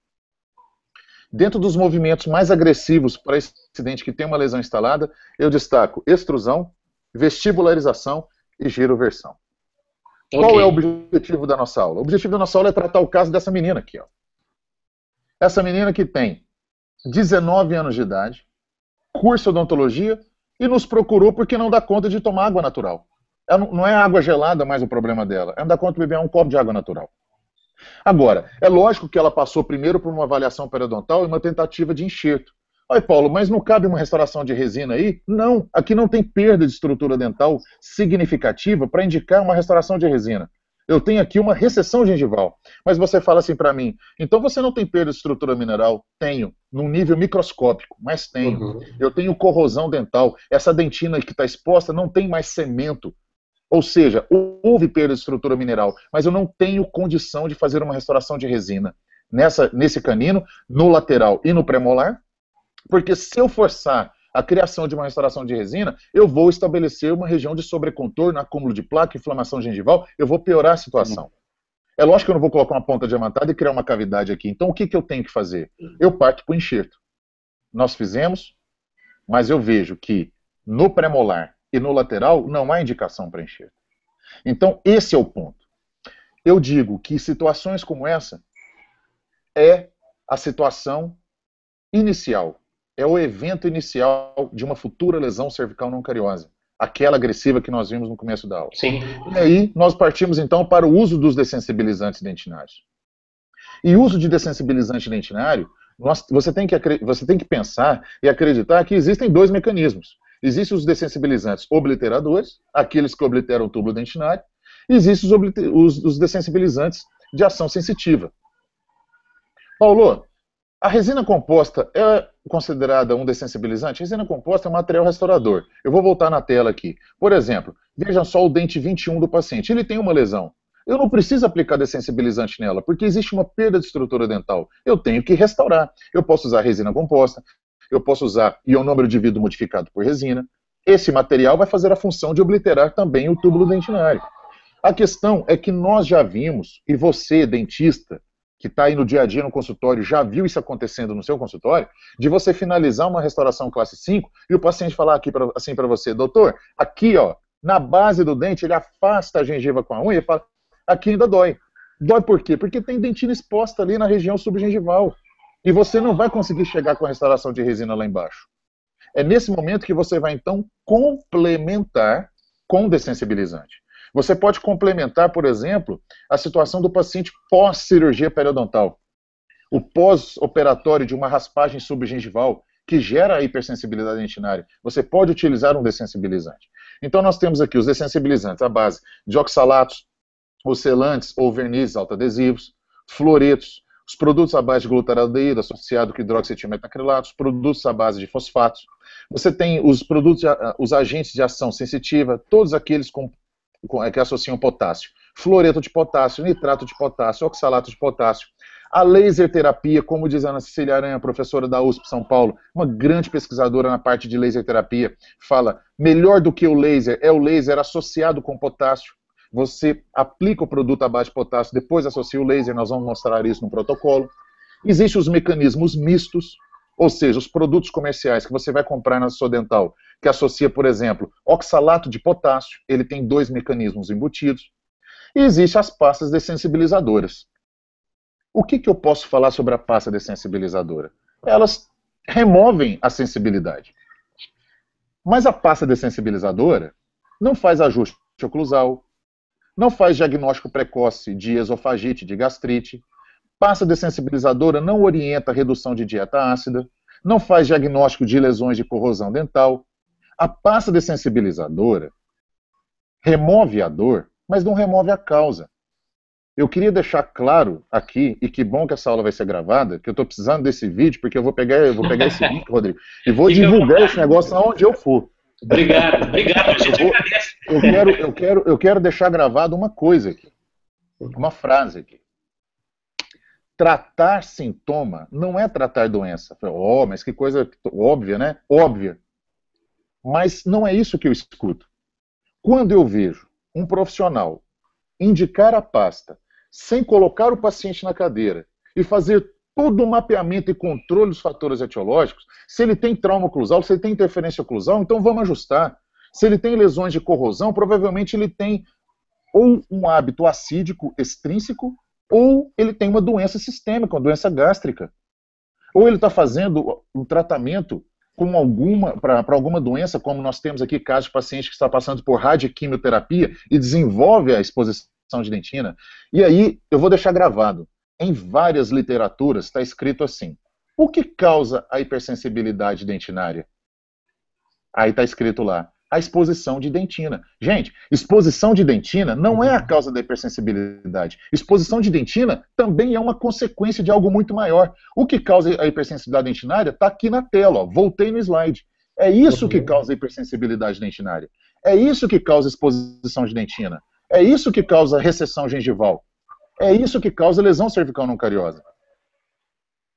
Dentro dos movimentos mais agressivos para esse acidente que tem uma lesão instalada, eu destaco extrusão, vestibularização e giroversão. Okay. Qual é o objetivo da nossa aula? O objetivo da nossa aula é tratar o caso dessa menina aqui. Ó. Essa menina que tem 19 anos de idade, curso odontologia e nos procurou porque não dá conta de tomar água natural. Ela não é água gelada mais o problema dela. Ela não dá conta de beber um copo de água natural. Agora, é lógico que ela passou primeiro por uma avaliação periodontal e uma tentativa de enxerto. Oi, Paulo, mas não cabe uma restauração de resina aí? Não, aqui não tem perda de estrutura dental significativa para indicar uma restauração de resina. Eu tenho aqui uma recessão gengival. Mas você fala assim para mim, então você não tem perda de estrutura mineral? Tenho, num nível microscópico, mas tenho. Uhum. Eu tenho corrosão dental. Essa dentina que está exposta não tem mais cimento. Ou seja, houve perda de estrutura mineral, mas eu não tenho condição de fazer uma restauração de resina nessa, nesse canino, no lateral e no premolar, porque se eu forçar a criação de uma restauração de resina, eu vou estabelecer uma região de sobrecontorno, acúmulo de placa, inflamação gengival, eu vou piorar a situação. É lógico que eu não vou colocar uma ponta diamantada e criar uma cavidade aqui. Então, o que, que eu tenho que fazer? Eu parto para o enxerto. Nós fizemos, mas eu vejo que no premolar e no lateral não há indicação para enxerto. Então, esse é o ponto. Eu digo que situações como essa é a situação inicial, é o evento inicial de uma futura lesão cervical não cariosa, aquela agressiva que nós vimos no começo da aula. Sim. E aí nós partimos então para o uso dos dessensibilizantes dentinários. E uso de dessensibilizante dentinário, nós, você, tem que, você tem que pensar e acreditar que existem dois mecanismos. Existem os dessensibilizantes obliteradores, aqueles que obliteram o tubo dentinário. Existem os, os, os dessensibilizantes de ação sensitiva. Paulo, a resina composta é considerada um dessensibilizante? A resina composta é um material restaurador. Eu vou voltar na tela aqui. Por exemplo, veja só o dente 21 do paciente. Ele tem uma lesão. Eu não preciso aplicar dessensibilizante nela, porque existe uma perda de estrutura dental. Eu tenho que restaurar. Eu posso usar resina composta, eu posso usar íon número de vidro modificado por resina. Esse material vai fazer a função de obliterar também o túbulo dentinário. A questão é que nós já vimos, e você, dentista, que está aí no dia a dia no consultório, já viu isso acontecendo no seu consultório, de você finalizar uma restauração classe 5 e o paciente falar aqui pra, assim para você, doutor, aqui ó, na base do dente, ele afasta a gengiva com a unha e fala, aqui ainda dói. Dói por quê? Porque tem dentina exposta ali na região subgengival. E você não vai conseguir chegar com a restauração de resina lá embaixo. É nesse momento que você vai então complementar com dessensibilizante. Você pode complementar, por exemplo, a situação do paciente pós-cirurgia periodontal. O pós-operatório de uma raspagem subgengival, que gera a hipersensibilidade dentinária. Você pode utilizar um dessensibilizante. Então, nós temos aqui os dessensibilizantes, à base de oxalatos, os selantes ou vernizes adesivos, floretos, os produtos à base de glutaraldeído associado com hidroxietimetacrilato, os produtos à base de fosfatos. Você tem os produtos, os agentes de ação sensitiva, todos aqueles com, com, é, que associam potássio. floreto de potássio, nitrato de potássio, oxalato de potássio. A laser terapia, como diz Ana Cecília Aranha, professora da USP São Paulo, uma grande pesquisadora na parte de laser terapia, fala: melhor do que o laser é o laser associado com potássio você aplica o produto à base de potássio, depois associa o laser, nós vamos mostrar isso no protocolo. Existem os mecanismos mistos, ou seja, os produtos comerciais que você vai comprar na sua dental, que associa, por exemplo, oxalato de potássio, ele tem dois mecanismos embutidos. E existem as pastas dessensibilizadoras. O que, que eu posso falar sobre a pasta dessensibilizadora? Elas removem a sensibilidade. Mas a pasta dessensibilizadora não faz ajuste oclusal, não faz diagnóstico precoce de esofagite, de gastrite, passa dessensibilizadora, não orienta a redução de dieta ácida, não faz diagnóstico de lesões de corrosão dental. A pasta dessensibilizadora remove a dor, mas não remove a causa. Eu queria deixar claro aqui, e que bom que essa aula vai ser gravada, que eu estou precisando desse vídeo, porque eu vou pegar, eu vou pegar esse link, Rodrigo, e vou divulgar esse negócio aonde eu for. Obrigado, obrigado. A gente eu vou, agradece. Eu quero, eu, quero, eu quero deixar gravado uma coisa aqui, uma frase aqui. Tratar sintoma não é tratar doença. Oh, mas que coisa óbvia, né? Óbvia. Mas não é isso que eu escuto. Quando eu vejo um profissional indicar a pasta sem colocar o paciente na cadeira e fazer todo o mapeamento e controle dos fatores etiológicos, se ele tem trauma oclusal, se ele tem interferência oclusal, então vamos ajustar. Se ele tem lesões de corrosão, provavelmente ele tem ou um hábito acídico extrínseco, ou ele tem uma doença sistêmica, uma doença gástrica. Ou ele está fazendo um tratamento com alguma para alguma doença, como nós temos aqui casos de paciente que está passando por radioquimioterapia e desenvolve a exposição de dentina. E aí eu vou deixar gravado em várias literaturas está escrito assim: o que causa a hipersensibilidade dentinária? Aí está escrito lá: a exposição de dentina. Gente, exposição de dentina não é a causa da hipersensibilidade. Exposição de dentina também é uma consequência de algo muito maior. O que causa a hipersensibilidade dentinária está aqui na tela, ó. voltei no slide. É isso que uhum. causa a hipersensibilidade dentinária. É isso que causa exposição de dentina. É isso que causa recessão gengival. É isso que causa lesão cervical não cariosa.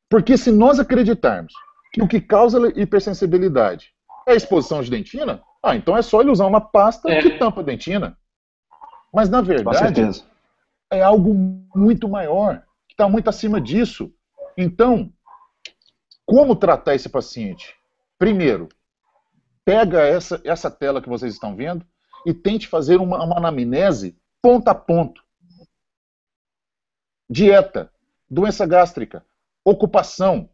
Porque se nós acreditarmos que o que causa hipersensibilidade é a exposição de dentina, ah, então é só ele usar uma pasta é. que tampa a dentina. Mas na verdade é algo muito maior, que está muito acima disso. Então, como tratar esse paciente? Primeiro, pega essa, essa tela que vocês estão vendo e tente fazer uma, uma anamnese ponto a ponto dieta, doença gástrica, ocupação.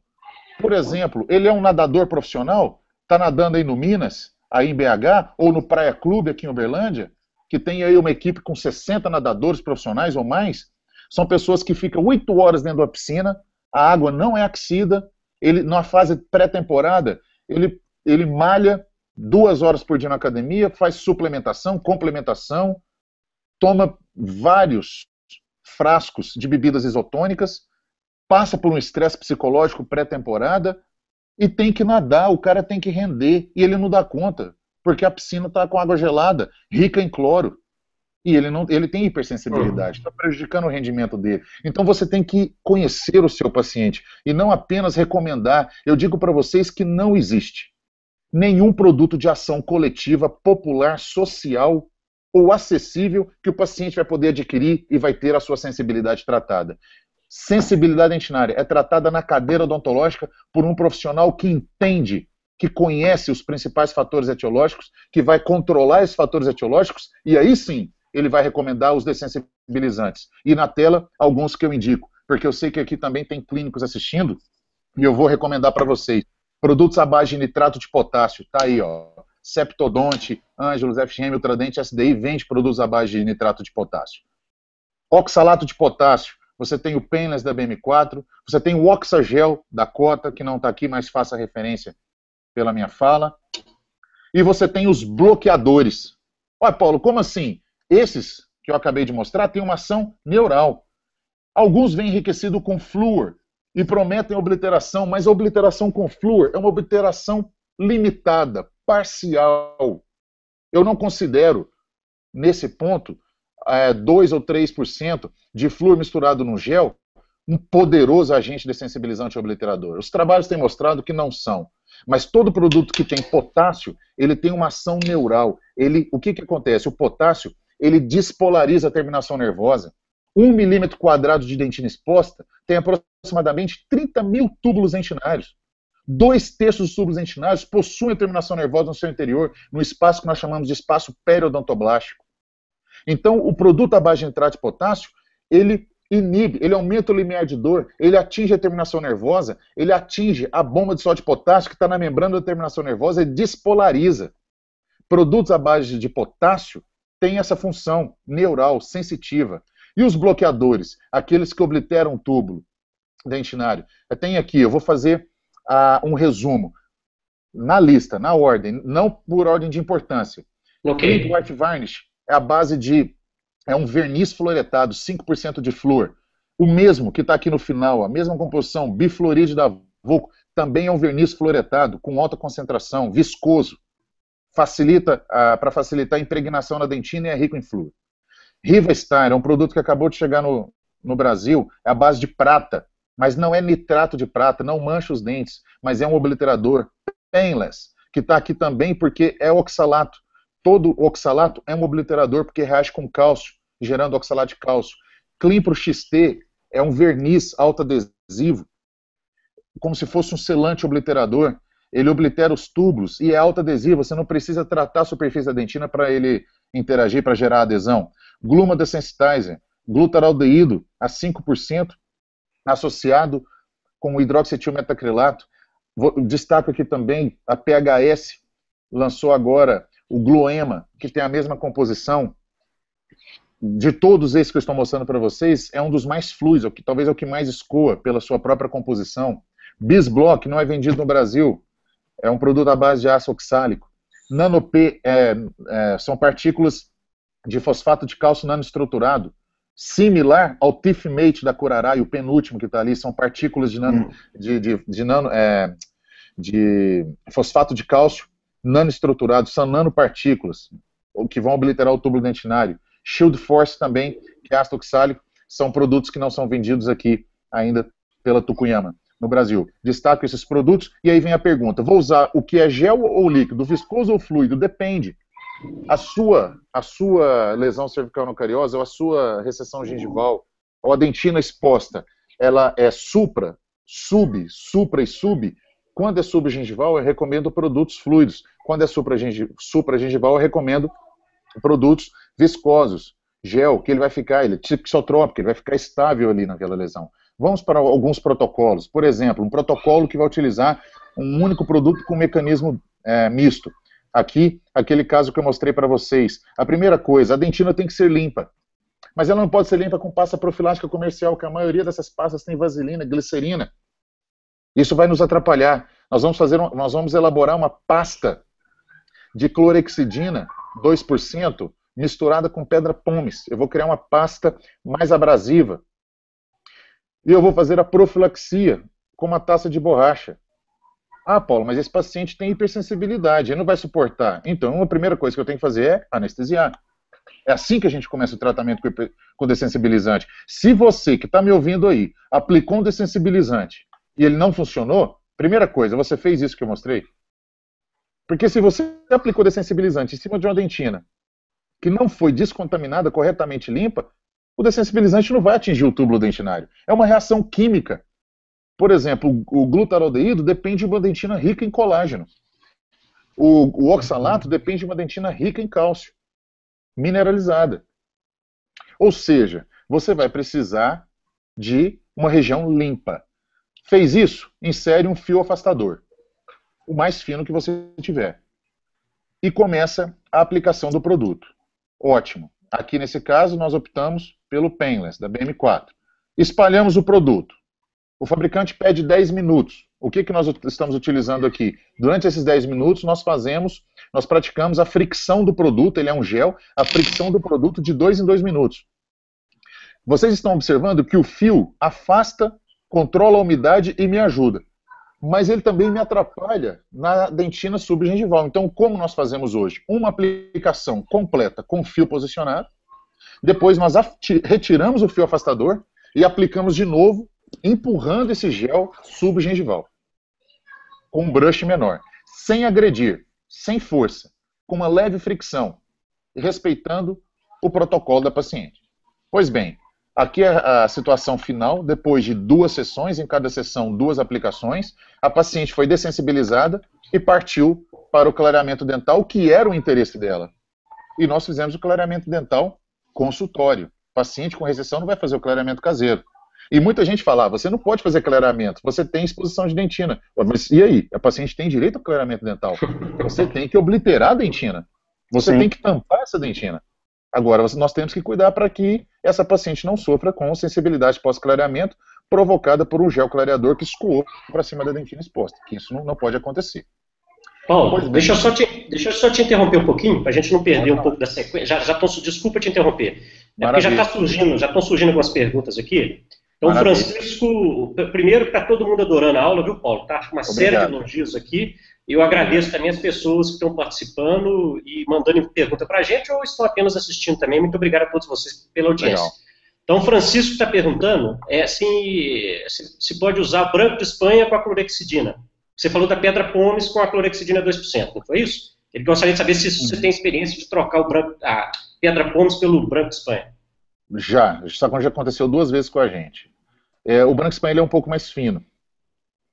Por exemplo, ele é um nadador profissional, está nadando aí no Minas, aí em BH, ou no Praia Clube aqui em Uberlândia, que tem aí uma equipe com 60 nadadores profissionais ou mais. São pessoas que ficam 8 horas dentro da piscina, a água não é axida, ele, na fase pré-temporada, ele, ele malha duas horas por dia na academia, faz suplementação, complementação, toma vários frascos de bebidas isotônicas, passa por um estresse psicológico pré-temporada e tem que nadar, o cara tem que render e ele não dá conta, porque a piscina está com água gelada, rica em cloro. E ele, não, ele tem hipersensibilidade, está uhum. prejudicando o rendimento dele. Então você tem que conhecer o seu paciente e não apenas recomendar. Eu digo para vocês que não existe nenhum produto de ação coletiva, popular, social ou acessível que o paciente vai poder adquirir e vai ter a sua sensibilidade tratada. Sensibilidade dentinária é tratada na cadeira odontológica por um profissional que entende, que conhece os principais fatores etiológicos, que vai controlar esses fatores etiológicos e aí sim ele vai recomendar os dessensibilizantes. E na tela, alguns que eu indico, porque eu sei que aqui também tem clínicos assistindo e eu vou recomendar para vocês. Produtos à base de nitrato de potássio, tá aí, ó. Septodonte, Angelus, FGM, Ultradente, SDI, vende produtos à base de nitrato de potássio. Oxalato de potássio, você tem o Painless da BM4, você tem o Oxagel da Cota, que não está aqui, mas faça referência pela minha fala. E você tem os bloqueadores. Olha, Paulo, como assim? Esses que eu acabei de mostrar têm uma ação neural. Alguns vêm enriquecidos com flúor e prometem obliteração, mas a obliteração com flúor é uma obliteração limitada, parcial. Eu não considero, nesse ponto, é, 2 ou 3% de flúor misturado num gel um poderoso agente dessensibilizante obliterador. Os trabalhos têm mostrado que não são. Mas todo produto que tem potássio, ele tem uma ação neural. Ele, o que, que acontece? O potássio, ele despolariza a terminação nervosa. Um milímetro quadrado de dentina exposta tem aproximadamente 30 mil túbulos dentinários. Dois terços dos tubos dentinários possuem terminação nervosa no seu interior, no espaço que nós chamamos de espaço periodontoblástico. Então, o produto à base de nitrato de potássio, ele inibe, ele aumenta o limiar de dor, ele atinge a terminação nervosa, ele atinge a bomba de sódio de potássio que está na membrana da terminação nervosa e despolariza. Produtos à base de potássio têm essa função neural, sensitiva. E os bloqueadores, aqueles que obliteram o túbulo dentinário? Tem aqui, eu vou fazer um resumo. Na lista, na ordem, não por ordem de importância. Okay. O White Varnish é a base de. É um verniz floretado, 5% de flúor. O mesmo que está aqui no final, a mesma composição, bifluorídeo da Vulco, também é um verniz floretado, com alta concentração, viscoso. Facilita, ah, para facilitar a impregnação na dentina e é rico em flúor. Riva Star é um produto que acabou de chegar no, no Brasil, é a base de prata, mas não é nitrato de prata, não mancha os dentes, mas é um obliterador painless, que está aqui também porque é oxalato. Todo oxalato é um obliterador porque reage com cálcio, gerando oxalato de cálcio. Clean XT é um verniz autoadesivo, como se fosse um selante obliterador. Ele oblitera os túbulos e é autoadesivo, você não precisa tratar a superfície da dentina para ele interagir, para gerar adesão. Gluma desensitizer, glutaraldeído a 5%, associado com o hidroxetilmetacrilato. destaco aqui também a PHS, lançou agora o Gloema, que tem a mesma composição. De todos esses que eu estou mostrando para vocês, é um dos mais fluidos, é que, talvez é o que mais escoa pela sua própria composição. Bisblock não é vendido no Brasil, é um produto à base de ácido oxálico. Nano P é, é, são partículas de fosfato de cálcio nanoestruturado, similar ao TIFF-MATE da Curará e o penúltimo que está ali, são partículas de, nano, hum. de, de, de, nano, é, de fosfato de cálcio nanoestruturados, são nanopartículas, que vão obliterar o túbulo dentinário. Shield Force também, que é ácido oxálico, são produtos que não são vendidos aqui ainda pela Tucunhama, no Brasil. Destaco esses produtos e aí vem a pergunta, vou usar o que é gel ou líquido, viscoso ou fluido? Depende a sua, a sua lesão cervical nucariosa ou a sua recessão gengival ou a dentina exposta, ela é supra, sub, supra e sub. Quando é subgengival, eu recomendo produtos fluidos. Quando é supragengival, eu recomendo produtos viscosos, gel, que ele vai ficar, ele é psicotrópico, tipo ele vai ficar estável ali naquela lesão. Vamos para alguns protocolos. Por exemplo, um protocolo que vai utilizar um único produto com mecanismo é, misto. Aqui, aquele caso que eu mostrei para vocês. A primeira coisa, a dentina tem que ser limpa. Mas ela não pode ser limpa com pasta profilática comercial, que a maioria dessas pastas tem vaselina, glicerina. Isso vai nos atrapalhar. Nós vamos, fazer um, nós vamos elaborar uma pasta de clorexidina, 2%, misturada com pedra pomes. Eu vou criar uma pasta mais abrasiva. E eu vou fazer a profilaxia com uma taça de borracha. Ah, Paulo, mas esse paciente tem hipersensibilidade, ele não vai suportar. Então, a primeira coisa que eu tenho que fazer é anestesiar. É assim que a gente começa o tratamento com, com dessensibilizante. Se você que está me ouvindo aí aplicou um dessensibilizante e ele não funcionou, primeira coisa, você fez isso que eu mostrei? Porque se você aplicou dessensibilizante em cima de uma dentina que não foi descontaminada, corretamente limpa, o dessensibilizante não vai atingir o túbulo dentinário. É uma reação química. Por exemplo, o glutarodeído depende de uma dentina rica em colágeno. O, o oxalato uhum. depende de uma dentina rica em cálcio, mineralizada. Ou seja, você vai precisar de uma região limpa. Fez isso? Insere um fio afastador, o mais fino que você tiver. E começa a aplicação do produto. Ótimo. Aqui nesse caso, nós optamos pelo Painless, da BM4. Espalhamos o produto. O fabricante pede 10 minutos. O que, que nós estamos utilizando aqui? Durante esses 10 minutos, nós fazemos, nós praticamos a fricção do produto, ele é um gel, a fricção do produto de 2 em 2 minutos. Vocês estão observando que o fio afasta, controla a umidade e me ajuda. Mas ele também me atrapalha na dentina subgengival. Então, como nós fazemos hoje? Uma aplicação completa com fio posicionado, depois nós retiramos o fio afastador e aplicamos de novo empurrando esse gel subgengival com um brush menor, sem agredir, sem força, com uma leve fricção, respeitando o protocolo da paciente. Pois bem, aqui é a situação final, depois de duas sessões, em cada sessão duas aplicações, a paciente foi dessensibilizada e partiu para o clareamento dental, que era o interesse dela. E nós fizemos o clareamento dental consultório. O paciente com recessão não vai fazer o clareamento caseiro. E muita gente fala, ah, você não pode fazer clareamento, você tem exposição de dentina. Mas e aí? A paciente tem direito ao clareamento dental. Você tem que obliterar a dentina. Você Sim. tem que tampar essa dentina. Agora, nós temos que cuidar para que essa paciente não sofra com sensibilidade pós-clareamento provocada por um gel clareador que escoou para cima da dentina exposta, que isso não, não pode acontecer. Paulo, deixa eu, só te, deixa eu só te interromper um pouquinho, para a gente não perder não, não. um pouco da sequência. Já, já tô, desculpa te interromper. É já tá surgindo, já estão surgindo algumas perguntas aqui. Então, Maravilha. Francisco, primeiro que está todo mundo adorando a aula, viu, Paulo? Tá com uma Obrigado. série de elogios aqui. Eu agradeço também as pessoas que estão participando e mandando pergunta para a gente ou estão apenas assistindo também. Muito obrigado a todos vocês pela audiência. Legal. Então, Francisco está perguntando é, se, se, pode usar branco de Espanha com a clorexidina. Você falou da pedra pomes com a clorexidina 2%, não foi isso? Ele gostaria de saber se uhum. você tem experiência de trocar branco, a pedra pomes pelo branco de Espanha. Já, isso já aconteceu duas vezes com a gente. É, o branco espanhol é um pouco mais fino,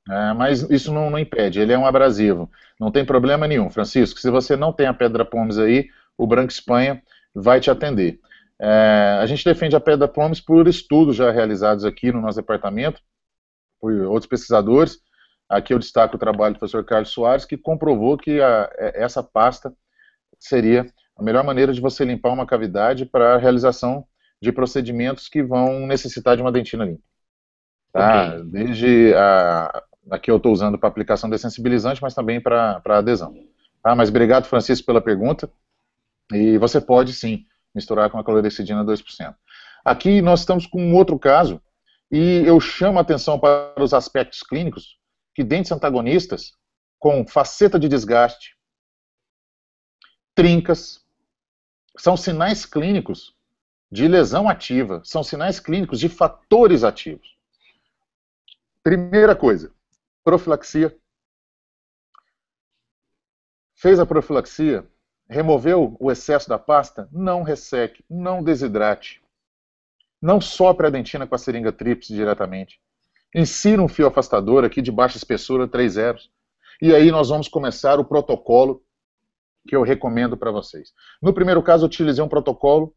é, mas isso não, não, impede, ele é um abrasivo. Não tem problema nenhum, Francisco. Se você não tem a pedra pomes aí, o branco espanha vai te atender. É, a gente defende a pedra pomes por estudos já realizados aqui no nosso departamento, por outros pesquisadores. Aqui eu destaco o trabalho do professor Carlos Soares, que comprovou que a, é, essa pasta seria a melhor maneira de você limpar uma cavidade para a realização de procedimentos que vão necessitar de uma dentina limpa. Tá? Okay. Desde a, aqui que eu estou usando para aplicação de sensibilizante, mas também para adesão. Tá? Mas obrigado, Francisco, pela pergunta. E você pode, sim, misturar com a clorexidina 2%. Aqui nós estamos com um outro caso, e eu chamo a atenção para os aspectos clínicos, que dentes antagonistas, com faceta de desgaste, trincas, são sinais clínicos de lesão ativa. São sinais clínicos de fatores ativos. Primeira coisa, profilaxia. Fez a profilaxia, removeu o excesso da pasta, não resseque, não desidrate. Não sopre a dentina com a seringa tríplice diretamente. Insira um fio afastador aqui de baixa espessura, 3 zeros. E aí nós vamos começar o protocolo que eu recomendo para vocês. No primeiro caso, utilizei um protocolo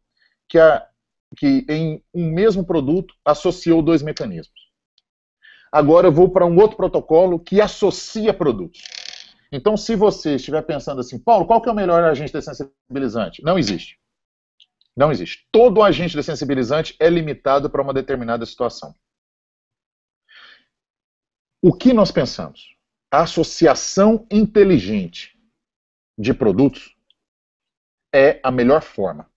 que a que em um mesmo produto associou dois mecanismos. Agora eu vou para um outro protocolo que associa produtos. Então, se você estiver pensando assim, Paulo, qual que é o melhor agente dessensibilizante? Não existe. Não existe. Todo agente dessensibilizante é limitado para uma determinada situação. O que nós pensamos? A associação inteligente de produtos é a melhor forma.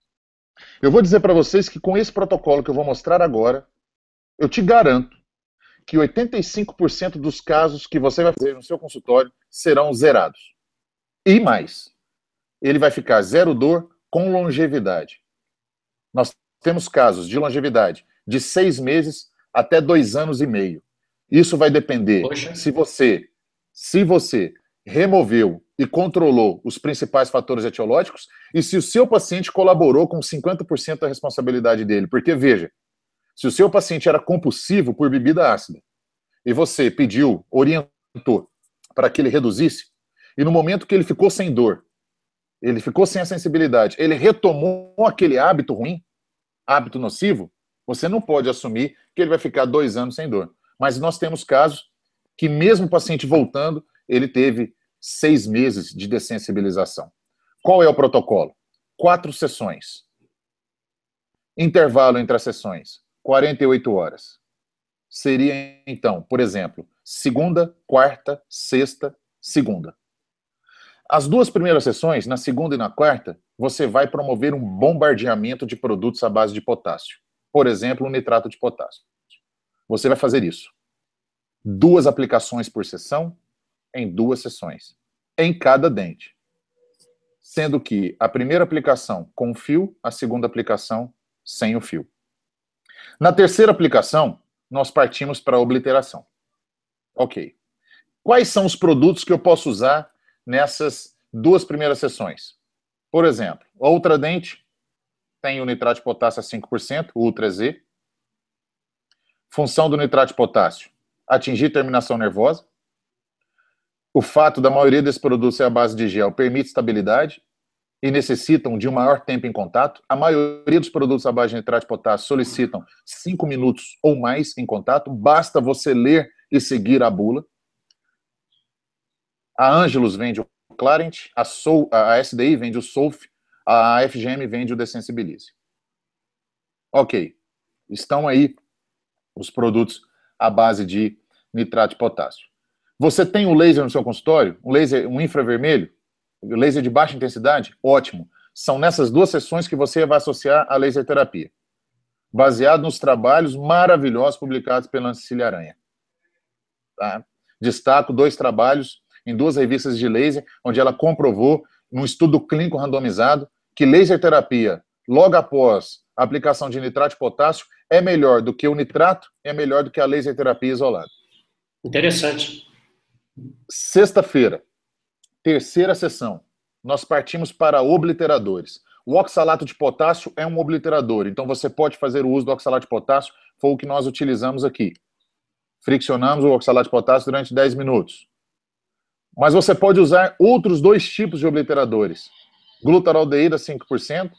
Eu vou dizer para vocês que com esse protocolo que eu vou mostrar agora, eu te garanto que 85% dos casos que você vai fazer no seu consultório serão zerados. E mais, ele vai ficar zero dor com longevidade. Nós temos casos de longevidade de seis meses até dois anos e meio. Isso vai depender Poxa. se você, se você removeu e controlou os principais fatores etiológicos e se o seu paciente colaborou com 50% da responsabilidade dele. Porque, veja, se o seu paciente era compulsivo por bebida ácida e você pediu, orientou para que ele reduzisse, e no momento que ele ficou sem dor, ele ficou sem a sensibilidade, ele retomou aquele hábito ruim, hábito nocivo, você não pode assumir que ele vai ficar dois anos sem dor. Mas nós temos casos que, mesmo o paciente voltando, ele teve seis meses de dessensibilização. Qual é o protocolo? Quatro sessões. Intervalo entre as sessões, 48 horas. Seria, então, por exemplo, segunda, quarta, sexta, segunda. As duas primeiras sessões, na segunda e na quarta, você vai promover um bombardeamento de produtos à base de potássio. Por exemplo, o um nitrato de potássio. Você vai fazer isso. Duas aplicações por sessão, em duas sessões, em cada dente. Sendo que a primeira aplicação com fio, a segunda aplicação sem o fio. Na terceira aplicação, nós partimos para a obliteração. Ok. Quais são os produtos que eu posso usar nessas duas primeiras sessões? Por exemplo, outra dente tem o nitrato de potássio a 5%, o Ultra Z. Função do nitrato de potássio: atingir terminação nervosa. O fato da maioria desses produtos ser à base de gel permite estabilidade e necessitam de um maior tempo em contato. A maioria dos produtos à base de nitrato de potássio solicitam 5 minutos ou mais em contato. Basta você ler e seguir a bula. A Angelus vende o Clarent, a, Sol, a SDI vende o Solf, a FGM vende o Desensibilize. Ok, estão aí os produtos à base de nitrato de potássio. Você tem um laser no seu consultório? Um laser, um infravermelho? laser de baixa intensidade? Ótimo. São nessas duas sessões que você vai associar a laser terapia, baseado nos trabalhos maravilhosos publicados pela Cecília Aranha. Tá? Destaco dois trabalhos em duas revistas de laser, onde ela comprovou, num estudo clínico randomizado, que laser terapia, logo após a aplicação de nitrato de potássio, é melhor do que o nitrato, é melhor do que a laser terapia isolada. Interessante. Sexta-feira, terceira sessão. Nós partimos para obliteradores. O oxalato de potássio é um obliterador, então você pode fazer o uso do oxalato de potássio, foi o que nós utilizamos aqui. Friccionamos o oxalato de potássio durante 10 minutos. Mas você pode usar outros dois tipos de obliteradores. Glutaraldeída 5%,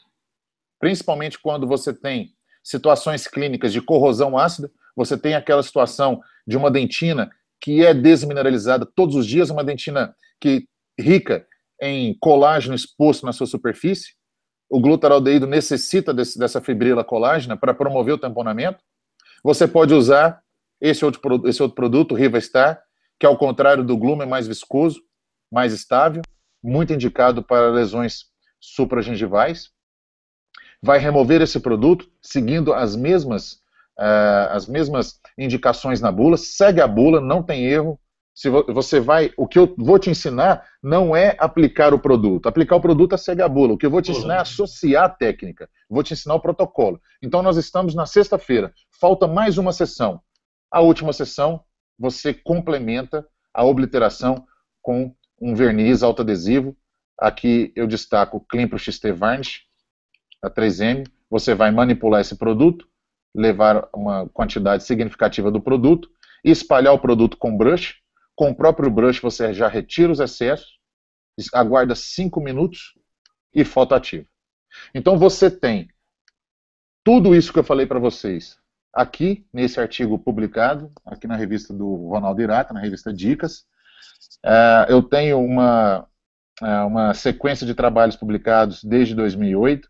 principalmente quando você tem situações clínicas de corrosão ácida, você tem aquela situação de uma dentina que é desmineralizada todos os dias, uma dentina que rica em colágeno exposto na sua superfície. O glutaraldeído necessita desse, dessa fibrila colágena para promover o tamponamento. Você pode usar esse outro, esse outro produto, o Rivastar, que ao contrário do glume é mais viscoso, mais estável, muito indicado para lesões supragengivais. Vai remover esse produto seguindo as mesmas uh, as mesmas indicações na bula, segue a bula, não tem erro. Se você vai, o que eu vou te ensinar não é aplicar o produto. Aplicar o produto é segue a bula. O que eu vou te ensinar é associar a técnica. Vou te ensinar o protocolo. Então nós estamos na sexta-feira. Falta mais uma sessão. A última sessão você complementa a obliteração com um verniz autoadesivo. Aqui eu destaco o Clean Pro XT Varnish, a 3M. Você vai manipular esse produto levar uma quantidade significativa do produto, espalhar o produto com brush, com o próprio brush você já retira os excessos, aguarda 5 minutos e foto ativa. Então você tem tudo isso que eu falei para vocês aqui nesse artigo publicado, aqui na revista do Ronaldo Irata, na revista Dicas. É, eu tenho uma, é, uma sequência de trabalhos publicados desde 2008.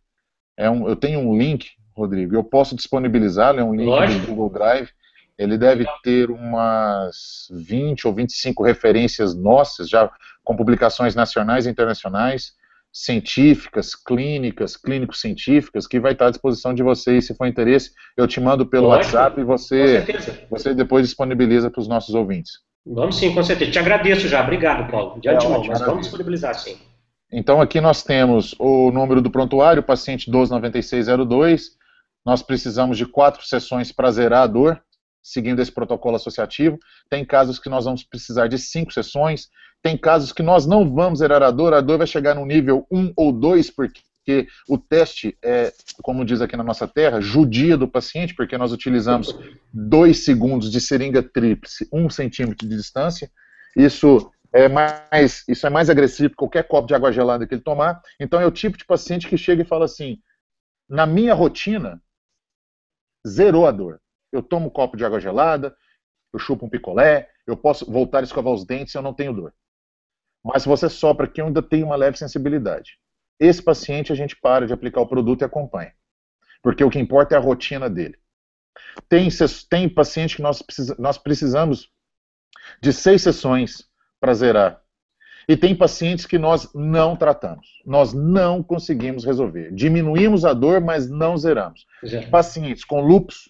É eu tenho um link Rodrigo. Eu posso disponibilizá-lo, é né, um link Lógico. do Google Drive. Ele deve ter umas 20 ou 25 referências nossas, já com publicações nacionais e internacionais, científicas, clínicas, clínico-científicas, que vai estar à disposição de vocês, se for interesse. Eu te mando pelo Lógico. WhatsApp e você, você depois disponibiliza para os nossos ouvintes. Vamos sim, com certeza. Te agradeço já. Obrigado, Paulo. De é antemão, mas vamos disponibilizar sim. Então aqui nós temos o número do prontuário, paciente 129602, nós precisamos de quatro sessões para zerar a dor, seguindo esse protocolo associativo. Tem casos que nós vamos precisar de cinco sessões. Tem casos que nós não vamos zerar a dor, a dor vai chegar no nível 1 um ou 2, porque o teste é, como diz aqui na nossa terra, judia do paciente, porque nós utilizamos dois segundos de seringa tríplice, um centímetro de distância. Isso é mais, isso é mais agressivo que qualquer copo de água gelada que ele tomar. Então é o tipo de paciente que chega e fala assim: na minha rotina, zerou a dor. Eu tomo um copo de água gelada, eu chupo um picolé, eu posso voltar a escovar os dentes e eu não tenho dor. Mas se você sopra que ainda tem uma leve sensibilidade. Esse paciente a gente para de aplicar o produto e acompanha. Porque o que importa é a rotina dele. Tem, tem paciente que nós, precisa, nós precisamos de seis sessões para zerar e tem pacientes que nós não tratamos, nós não conseguimos resolver. Diminuímos a dor, mas não zeramos. É. Pacientes com lupus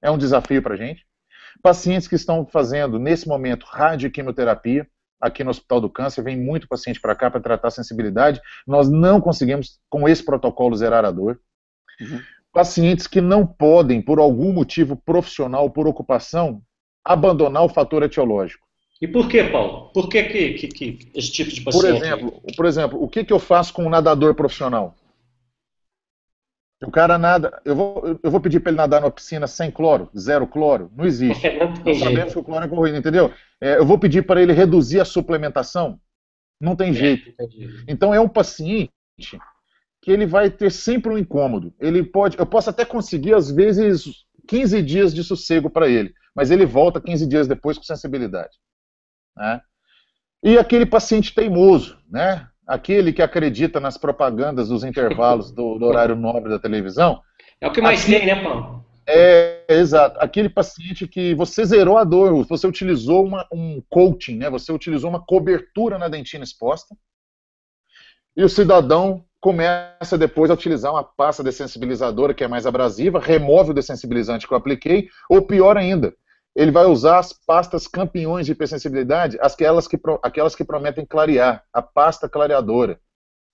é um desafio para a gente. Pacientes que estão fazendo, nesse momento, radioquimioterapia, aqui no Hospital do Câncer, vem muito paciente para cá para tratar sensibilidade, nós não conseguimos, com esse protocolo, zerar a dor. Uhum. Pacientes que não podem, por algum motivo profissional, por ocupação, abandonar o fator etiológico. E por que, Paulo? Por que, que, que, esse tipo de paciente? Por exemplo, por exemplo o que, que eu faço com um nadador profissional? O cara nada. Eu vou, eu vou pedir para ele nadar na piscina sem cloro, zero cloro? Não existe. Não sabemos que o cloro é corrido, entendeu? É, eu vou pedir para ele reduzir a suplementação? Não tem é, jeito. Entendi. Então é um paciente que ele vai ter sempre um incômodo. Ele pode, eu posso até conseguir, às vezes, 15 dias de sossego para ele, mas ele volta 15 dias depois com sensibilidade. Né? E aquele paciente teimoso, né? aquele que acredita nas propagandas dos intervalos do, do horário nobre da televisão. É o que mais aquele, tem, né, Paulo? É, é, exato. Aquele paciente que você zerou a dor, você utilizou uma, um coating, né? você utilizou uma cobertura na dentina exposta, e o cidadão começa depois a utilizar uma pasta dessensibilizadora que é mais abrasiva, remove o dessensibilizante que eu apliquei, ou pior ainda, ele vai usar as pastas campeões de hipersensibilidade, aquelas que, aquelas que prometem clarear, a pasta clareadora.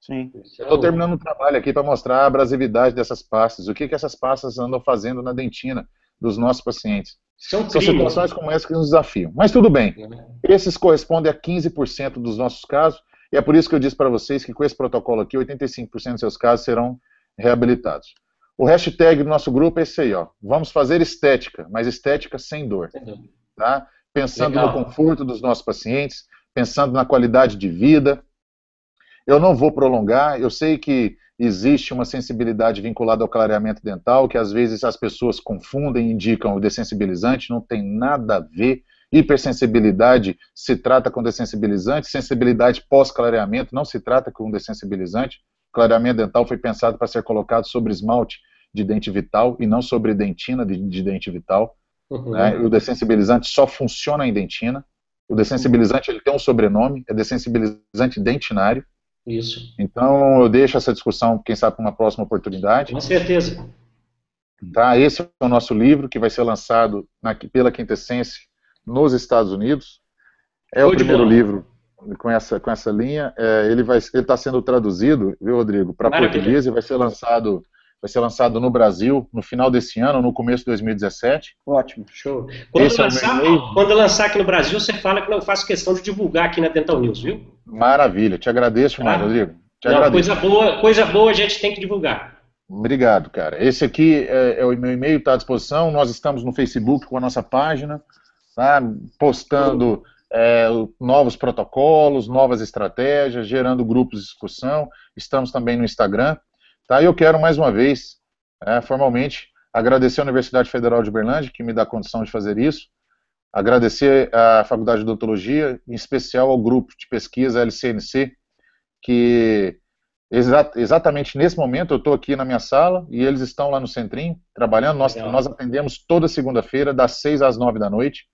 Sim. estou é terminando um trabalho aqui para mostrar a abrasividade dessas pastas, o que, que essas pastas andam fazendo na dentina dos nossos pacientes. São, São situações como essa que nos desafiam. Mas tudo bem, é, né? esses correspondem a 15% dos nossos casos, e é por isso que eu disse para vocês que com esse protocolo aqui, 85% dos seus casos serão reabilitados. O hashtag do nosso grupo é esse aí, ó. Vamos fazer estética, mas estética sem dor. Sem dor. Tá? Pensando Legal. no conforto dos nossos pacientes, pensando na qualidade de vida. Eu não vou prolongar, eu sei que existe uma sensibilidade vinculada ao clareamento dental, que às vezes as pessoas confundem e indicam o dessensibilizante, não tem nada a ver. Hipersensibilidade se trata com dessensibilizante, sensibilidade pós-clareamento não se trata com dessensibilizante clareamento dental foi pensado para ser colocado sobre esmalte de dente vital e não sobre dentina de, de dente vital. Uhum. Né? O dessensibilizante só funciona em dentina. O dessensibilizante ele tem um sobrenome, é dessensibilizante dentinário. Isso. Então eu deixo essa discussão, quem sabe, para uma próxima oportunidade. Com certeza. Tá, esse é o nosso livro que vai ser lançado na, pela Quintessence nos Estados Unidos. É Muito o primeiro bom. livro com essa, com essa linha. É, ele está sendo traduzido, viu, Rodrigo, para português e vai ser lançado vai ser lançado no Brasil no final desse ano, no começo de 2017. Ótimo, show. Quando, é lançar, é quando lançar, aqui no Brasil, você fala que eu faço questão de divulgar aqui na Dental News, viu? Maravilha, te agradeço, claro. mais, tá. Rodrigo. Te Não, agradeço. Coisa boa, coisa boa a gente tem que divulgar. Obrigado, cara. Esse aqui é, é o meu e-mail, está à disposição. Nós estamos no Facebook com a nossa página, tá? postando. Uhum é, novos protocolos, novas estratégias, gerando grupos de discussão. Estamos também no Instagram. Tá? E eu quero, mais uma vez, é, formalmente, agradecer à Universidade Federal de Berlândia, que me dá condição de fazer isso, agradecer à Faculdade de Odontologia, em especial ao grupo de pesquisa LCNC, que exa exatamente nesse momento eu estou aqui na minha sala e eles estão lá no Centrinho, trabalhando. Nós, nós atendemos toda segunda-feira, das 6 às 9 da noite.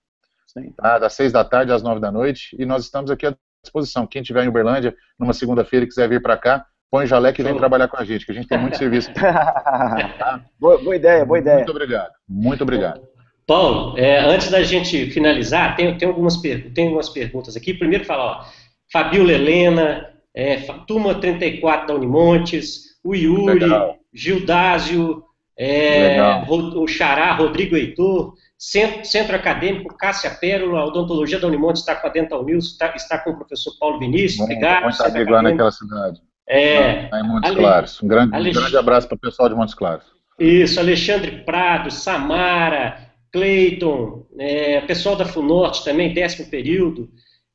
Sim. Tá, das seis da tarde às nove da noite. E nós estamos aqui à disposição. Quem tiver em Uberlândia, numa segunda-feira e quiser vir para cá, põe jaleco e vem trabalhar com a gente, que a gente tem muito serviço. tá? boa, boa, ideia, boa ideia. Muito obrigado. Muito obrigado. Paulo, é, antes da gente finalizar, tem, tem, algumas, tem algumas perguntas aqui. Primeiro, falar, ó, Fabiola Helena, é, turma 34 da Unimontes, o Yuri, Gildásio, é, o Xará, Rodrigo Heitor, Centro, Centro Acadêmico Cássia Pérola, Odontologia da Unimonte está com a Dental News, está, está com o professor Paulo Vinícius, obrigado. Muito amigo lá naquela cidade. É, lá, em Montes Ale... Claros. Um grande, um grande abraço para o pessoal de Montes Claros. Isso, Alexandre Prado, Samara, Cleiton, é, pessoal da FUNORTE também, décimo período.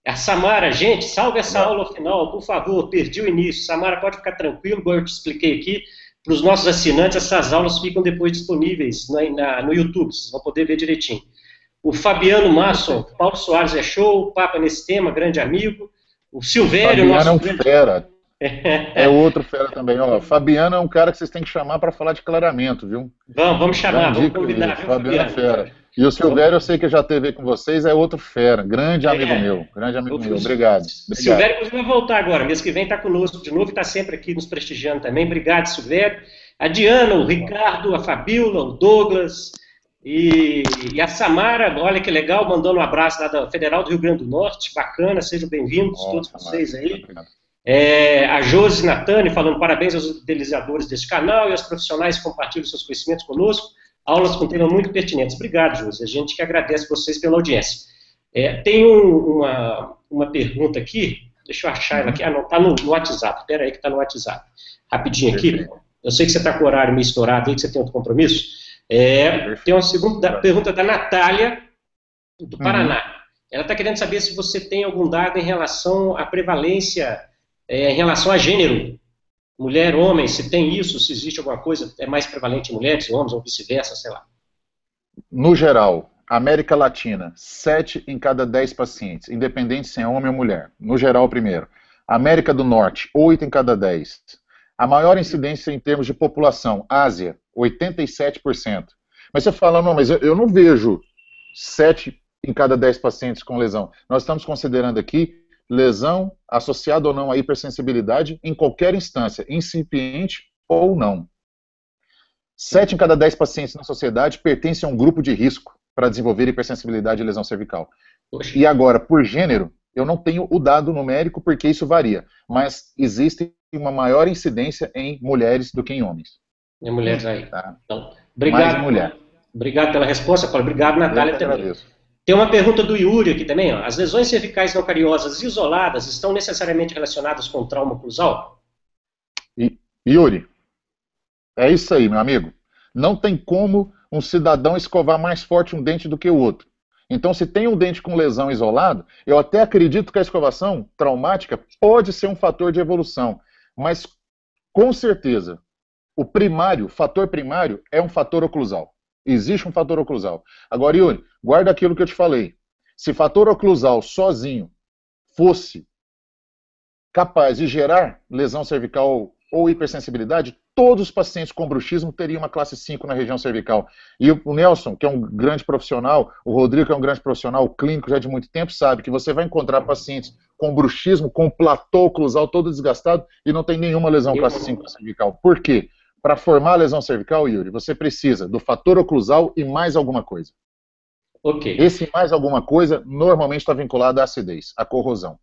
A Samara, gente, salve essa aula final, por favor, perdi o início. Samara, pode ficar tranquilo, igual eu te expliquei aqui. Para os nossos assinantes, essas aulas ficam depois disponíveis na, na, no YouTube, vocês vão poder ver direitinho. O Fabiano Masson, Paulo Soares é show, Papa nesse tema, grande amigo. O Silvério, Fabiano nosso. É um grande... fera. É outro fera também. Ó, Fabiano é um cara que vocês têm que chamar para falar de claramento, viu? Vamos, vamos chamar, vamos convidar. Fabiano, Fabiano é fera. E o Silvério, então, eu sei que já teve com vocês, é outro fera, grande amigo é, meu. Grande amigo outro... meu, obrigado. obrigado. Silvério, inclusive, vai voltar agora, mês que vem está conosco de novo, está sempre aqui nos prestigiando também. Obrigado, Silvério. A Diana, o Ricardo, a Fabíola, o Douglas e, e, a Samara, olha que legal, mandando um abraço lá da Federal do Rio Grande do Norte, bacana, sejam bem-vindos todos vocês aí. É, a Josi Natane falando parabéns aos utilizadores deste canal e aos profissionais que compartilham seus conhecimentos conosco. Aulas com temas muito pertinentes. Obrigado, Júlio. A gente que agradece vocês pela audiência. É, tem um, uma, uma pergunta aqui, deixa eu achar ela aqui. Ah, não, está no, no, WhatsApp. Espera aí que está no WhatsApp. Rapidinho aqui. Eu sei que você está com o horário meio estourado aí, que você tem outro compromisso. É, tem uma segunda pergunta da Natália, do Paraná. Uhum. Ela está querendo saber se você tem algum dado em relação à prevalência, é, em relação a gênero, mulher, homem, se tem isso, se existe alguma coisa, é mais prevalente em mulheres, homens, ou vice-versa, sei lá. No geral, América Latina, 7 em cada 10 pacientes, independente se é homem ou mulher. No geral, primeiro. América do Norte, 8 em cada 10. A maior incidência em termos de população, Ásia, 87%. Mas você fala, não, mas eu não vejo 7 em cada 10 pacientes com lesão. Nós estamos considerando aqui lesão associada ou não à hipersensibilidade em qualquer instância, incipiente ou não. Sete em cada dez pacientes na sociedade pertencem a um grupo de risco para desenvolver hipersensibilidade e lesão cervical. Poxa. E agora, por gênero, eu não tenho o dado numérico porque isso varia, mas existe uma maior incidência em mulheres do que em homens. Em mulheres aí. Tá. Então, obrigado. Mais mulher. Obrigado pela resposta, Paulo. Obrigado, Natália, Agradeço. Tem uma pergunta do Yuri aqui também. Ó. As lesões cervicais não cariosas isoladas estão necessariamente relacionadas com trauma cruzal? Yuri, é isso aí, meu amigo. Não tem como um cidadão escovar mais forte um dente do que o outro. Então, se tem um dente com lesão isolado, eu até acredito que a escovação traumática pode ser um fator de evolução. Mas, com certeza, o primário, o fator primário, é um fator oclusal. Existe um fator oclusal. Agora, Yuri, guarda aquilo que eu te falei. Se fator oclusal sozinho fosse capaz de gerar lesão cervical ou hipersensibilidade, todos os pacientes com bruxismo teriam uma classe 5 na região cervical. E o Nelson, que é um grande profissional, o Rodrigo, que é um grande profissional clínico já de muito tempo, sabe que você vai encontrar pacientes com bruxismo, com platô oclusal todo desgastado e não tem nenhuma lesão classe 5 na cervical. Por quê? Para formar a lesão cervical, Yuri, você precisa do fator oclusal e mais alguma coisa. Ok. Esse mais alguma coisa normalmente está vinculado à acidez, à corrosão.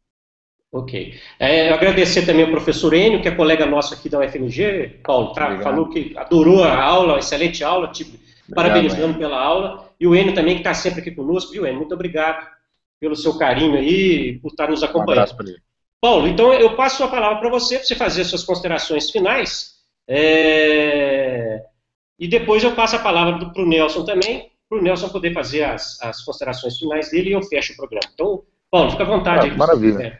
Ok. É, eu agradecer também ao professor Enio, que é colega nosso aqui da UFMG, Paulo, tá, falou que adorou a aula, excelente aula, te obrigado, parabenizando pela aula. E o Enio também, que está sempre aqui conosco, viu, Enio? Muito obrigado pelo seu carinho aí, por estar nos acompanhando. Um abraço para ele. Paulo, então eu passo a palavra para você, para você fazer suas considerações finais é... E depois eu passo a palavra para o Nelson também, para o Nelson poder fazer as, as considerações finais dele e eu fecho o programa. Então, Paulo, fica à vontade. Ah, aí, maravilha.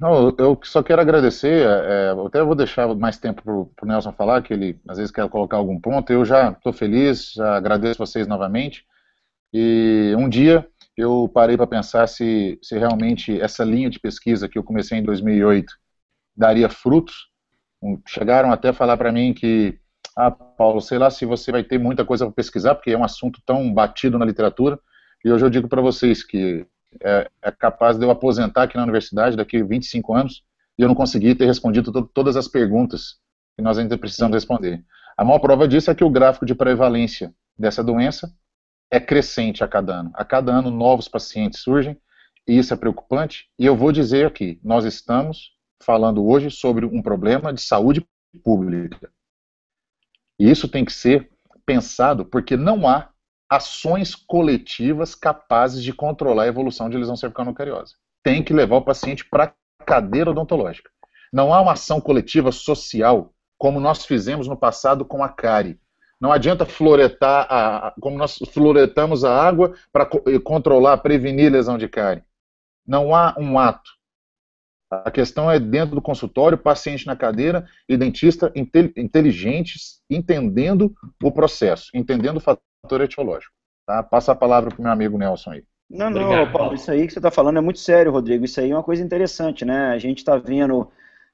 Não, eu só quero agradecer, é, é até vou deixar mais tempo para o Nelson falar, que ele às vezes quer colocar algum ponto. Eu já estou feliz, já agradeço vocês novamente. E um dia eu parei para pensar se, se realmente essa linha de pesquisa que eu comecei em 2008 daria frutos Chegaram até a falar para mim que, ah, Paulo, sei lá se você vai ter muita coisa para pesquisar, porque é um assunto tão batido na literatura. E hoje eu digo para vocês que é, é, capaz de eu aposentar aqui na universidade daqui a 25 anos e eu não consegui ter respondido to todas as perguntas que nós ainda precisamos responder. A maior prova disso é que o gráfico de prevalência dessa doença é crescente a cada ano. A cada ano novos pacientes surgem e isso é preocupante. E eu vou dizer aqui, nós estamos falando hoje sobre um problema de saúde pública. E isso tem que ser pensado porque não há ações coletivas capazes de controlar a evolução de lesão cervical-nucariosa. Tem que levar o paciente para a cadeira odontológica. Não há uma ação coletiva social, como nós fizemos no passado com a cárie. Não adianta floretar, a, como nós floretamos a água para eh, controlar, prevenir lesão de cárie. Não há um ato a questão é dentro do consultório, paciente na cadeira e dentista inteligentes, entendendo o processo, entendendo o fator etiológico. Tá? Passa a palavra para o meu amigo Nelson aí. Não, não, Obrigado, Paulo, isso aí que você está falando é muito sério, Rodrigo. Isso aí é uma coisa interessante, né? A gente está vendo,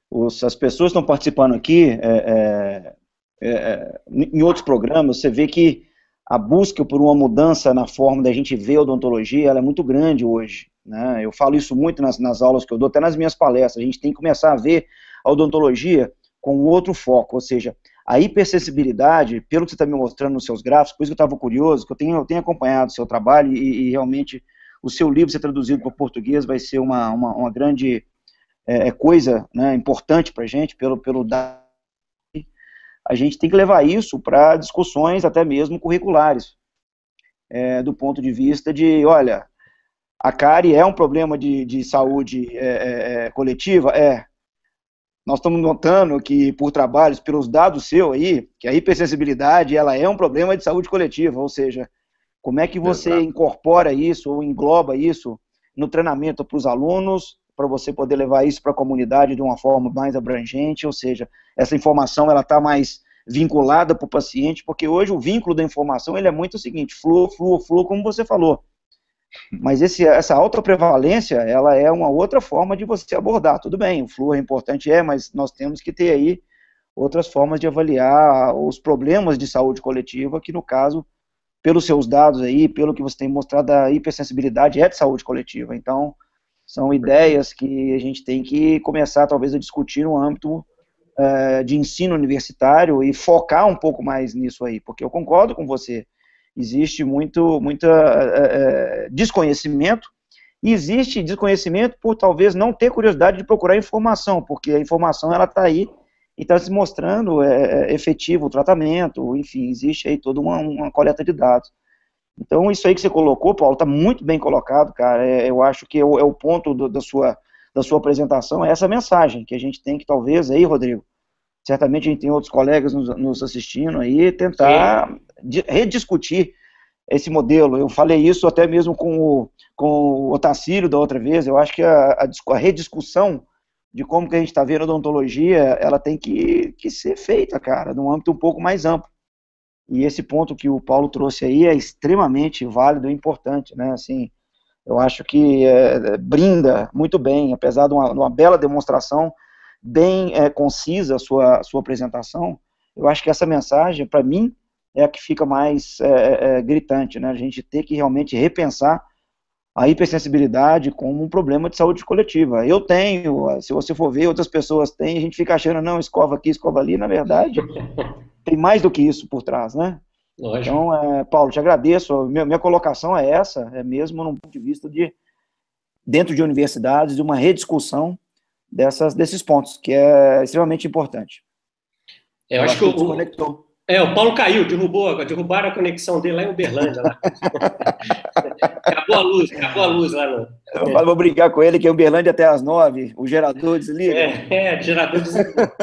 os, as pessoas estão participando aqui, é, é, é, é, em outros programas, você vê que a busca por uma mudança na forma da gente ver odontologia, é muito grande hoje. Né? Eu falo isso muito nas, nas aulas que eu dou, até nas minhas palestras. A gente tem que começar a ver a odontologia com outro foco, ou seja, a hipersensibilidade, pelo que você está me mostrando nos seus gráficos, por isso que eu estava curioso, que eu tenho, eu tenho acompanhado o seu trabalho e, e, realmente o seu livro ser traduzido para o português vai ser uma, uma, uma grande é, é coisa né, importante para a gente, pelo, pelo A gente tem que levar isso para discussões até mesmo curriculares, é, do ponto de vista de, olha, a cárie é um problema de, de saúde é, é, é, coletiva? É. Nós estamos notando que, por trabalhos, pelos dados seu aí, que a hipersensibilidade ela é um problema de saúde coletiva, ou seja, como é que você Exato. incorpora isso ou engloba isso no treinamento para os alunos, para você poder levar isso para a comunidade de uma forma mais abrangente, ou seja, essa informação ela está mais vinculada para o paciente, porque hoje o vínculo da informação ele é muito o seguinte, flua, flua, flua, como você falou. Mas esse, essa autoprevalência, ela é uma outra forma de você abordar. Tudo bem, o flúor é importante, é, mas nós temos que ter aí outras formas de avaliar os problemas de saúde coletiva, que no caso, pelos seus dados aí, pelo que você tem mostrado, a hipersensibilidade é de saúde coletiva. Então, são ideias que a gente tem que começar, talvez, a discutir no âmbito eh, de ensino universitário e focar um pouco mais nisso aí, porque eu concordo com você existe muito muita, é, desconhecimento, e existe desconhecimento por talvez não ter curiosidade de procurar informação, porque a informação ela está aí e está se mostrando é, efetivo o tratamento, enfim, existe aí toda uma, uma, coleta de dados. Então, isso aí que você colocou, Paulo, está muito bem colocado, cara. É, eu acho que é o, é o ponto do, da, sua, da sua apresentação, é essa mensagem que a gente tem que, talvez, aí, Rodrigo, certamente a gente tem outros colegas nos, nos assistindo aí, tentar de, rediscutir esse modelo. Eu falei isso até mesmo com o, com o Otacílio da outra vez, eu acho que a, a, a rediscussão de como que a gente está vendo a odontologia, ela tem que, que ser feita, cara, num âmbito um pouco mais amplo. E esse ponto que o Paulo trouxe aí é extremamente válido e importante, né, assim, eu acho que é, brinda muito bem, apesar de uma, de uma bela demonstração bem é, concisa a sua, sua apresentação, eu acho que essa mensagem, para mim, é a que fica mais é, é, é, gritante, né? A gente ter que realmente repensar a hipersensibilidade como um problema de saúde coletiva. Eu tenho, se você for ver, outras pessoas têm, a gente fica achando, não, escova aqui, escova ali, na verdade, tem mais do que isso por trás, né? Lógico. Então, é, Paulo, te agradeço, minha, minha, colocação é essa, é mesmo num ponto de vista de, dentro de universidades, de uma rediscussão dessas, desses pontos, que é extremamente importante. É, eu, eu acho, que, que o, conectou. É, o Paulo caiu, derrubou, derrubaram a conexão dele lá em Uberlândia. Lá. acabou a luz, acabou a luz lá. No... Eu é. vou brigar com ele que é Uberlândia até às nove, o gerador desliga. É, é o gerador desliga.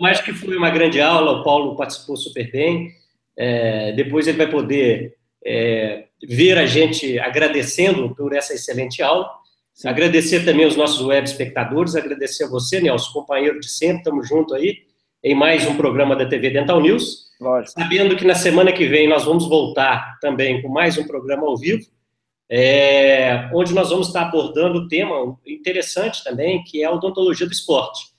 Eu acho que foi uma grande aula, o Paulo participou super bem. É, depois ele vai poder é, ver a gente agradecendo por essa excelente aula. Sim. Agradecer também aos nossos web espectadores, agradecer a você, Nelson, companheiro de sempre, estamos junto aí em mais um programa da TV Dental News. Lógico. Sabendo que na semana que vem nós vamos voltar também com mais um programa ao vivo, é, onde nós vamos estar abordando o tema interessante também, que é a odontologia do esporte.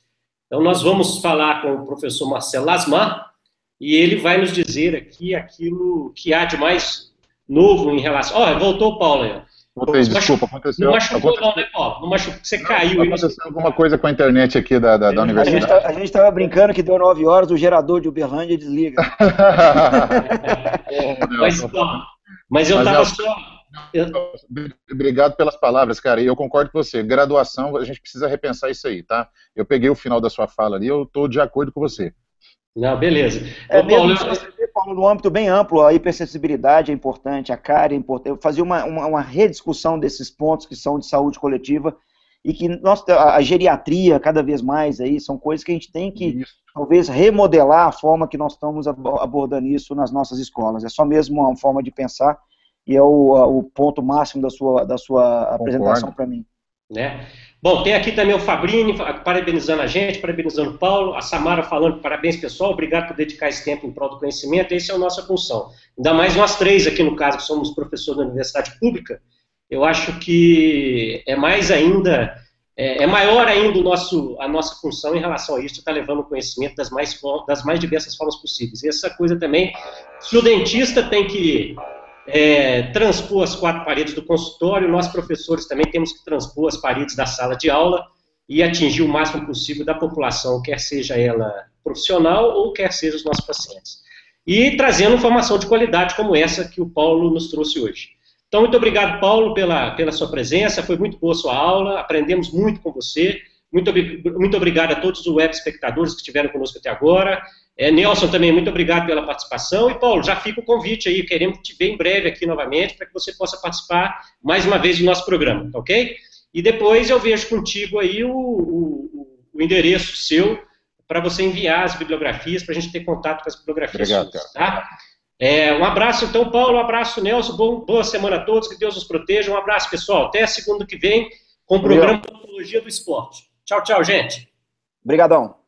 Então nós vamos falar com o professor Marcelo Lasmar e ele vai nos dizer aqui aquilo que há de mais novo em relação. Olha, voltou o Paulo aí. Voltei, desculpa, aconteceu. Não machucou, aconteceu, não, né, Paulo? Não machucou, você não, caiu. Aconteceu isso. alguma coisa com a internet aqui da, da, da universidade. A gente estava brincando que deu 9 horas, o gerador de Uberlândia desliga. mas, mas eu estava é- só. Eu... Obrigado pelas palavras, cara. E eu concordo com você. Graduação, a gente precisa repensar isso aí, tá? Eu peguei o final da sua fala ali, eu estou de acordo com você. Não, beleza. É Ô, Paulo, eu falo no âmbito bem amplo, a hipersensibilidade é importante, a cara é importante, fazer uma, uma, uma, rediscussão desses pontos que são de saúde coletiva e que nós a, geriatria, cada vez mais, aí, são coisas que a gente tem que, isso. talvez, remodelar a forma que nós estamos abordando isso nas nossas escolas. É só mesmo uma forma de pensar e é o, o ponto máximo da sua, da sua apresentação para mim. Né? Bom, tem aqui também o Fabrini parabenizando a gente, parabenizando o Paulo, a Samara falando parabéns pessoal, obrigado por dedicar esse tempo em prol do conhecimento, essa é a nossa função. Ainda mais nós três aqui, no caso, que somos professores da universidade pública, eu acho que é mais ainda, é, é maior ainda nosso, a nossa função em relação a isso, estar tá levando o conhecimento das mais, das mais diversas formas possíveis. E essa coisa também, se o dentista tem que é, transpor as quatro paredes do consultório, nós professores também temos que transpor as paredes da sala de aula e atingir o máximo possível da população, quer seja ela profissional ou quer seja os nossos pacientes. E trazendo formação de qualidade como essa que o Paulo nos trouxe hoje. Então, muito obrigado, Paulo, pela, pela sua presença, foi muito boa a sua aula, aprendemos muito com você. Muito, muito obrigado a todos os web espectadores que estiveram conosco até agora. É, Nelson também, muito obrigado pela participação. E, Paulo, já fica o convite aí, queremos te ver em breve aqui novamente para que você possa participar mais uma vez do nosso programa, tá ok? E depois eu vejo contigo aí o, o, o endereço seu para você enviar as bibliografias, para a gente ter contato com as bibliografias. Obrigado, suas, tá? É, um abraço, então, Paulo, um abraço, Nelson, bom, boa semana a todos, que Deus nos proteja, um abraço, pessoal, até segunda que vem com o programa Obrigado. Antologia do Esporte. Tchau, tchau, gente. Obrigadão.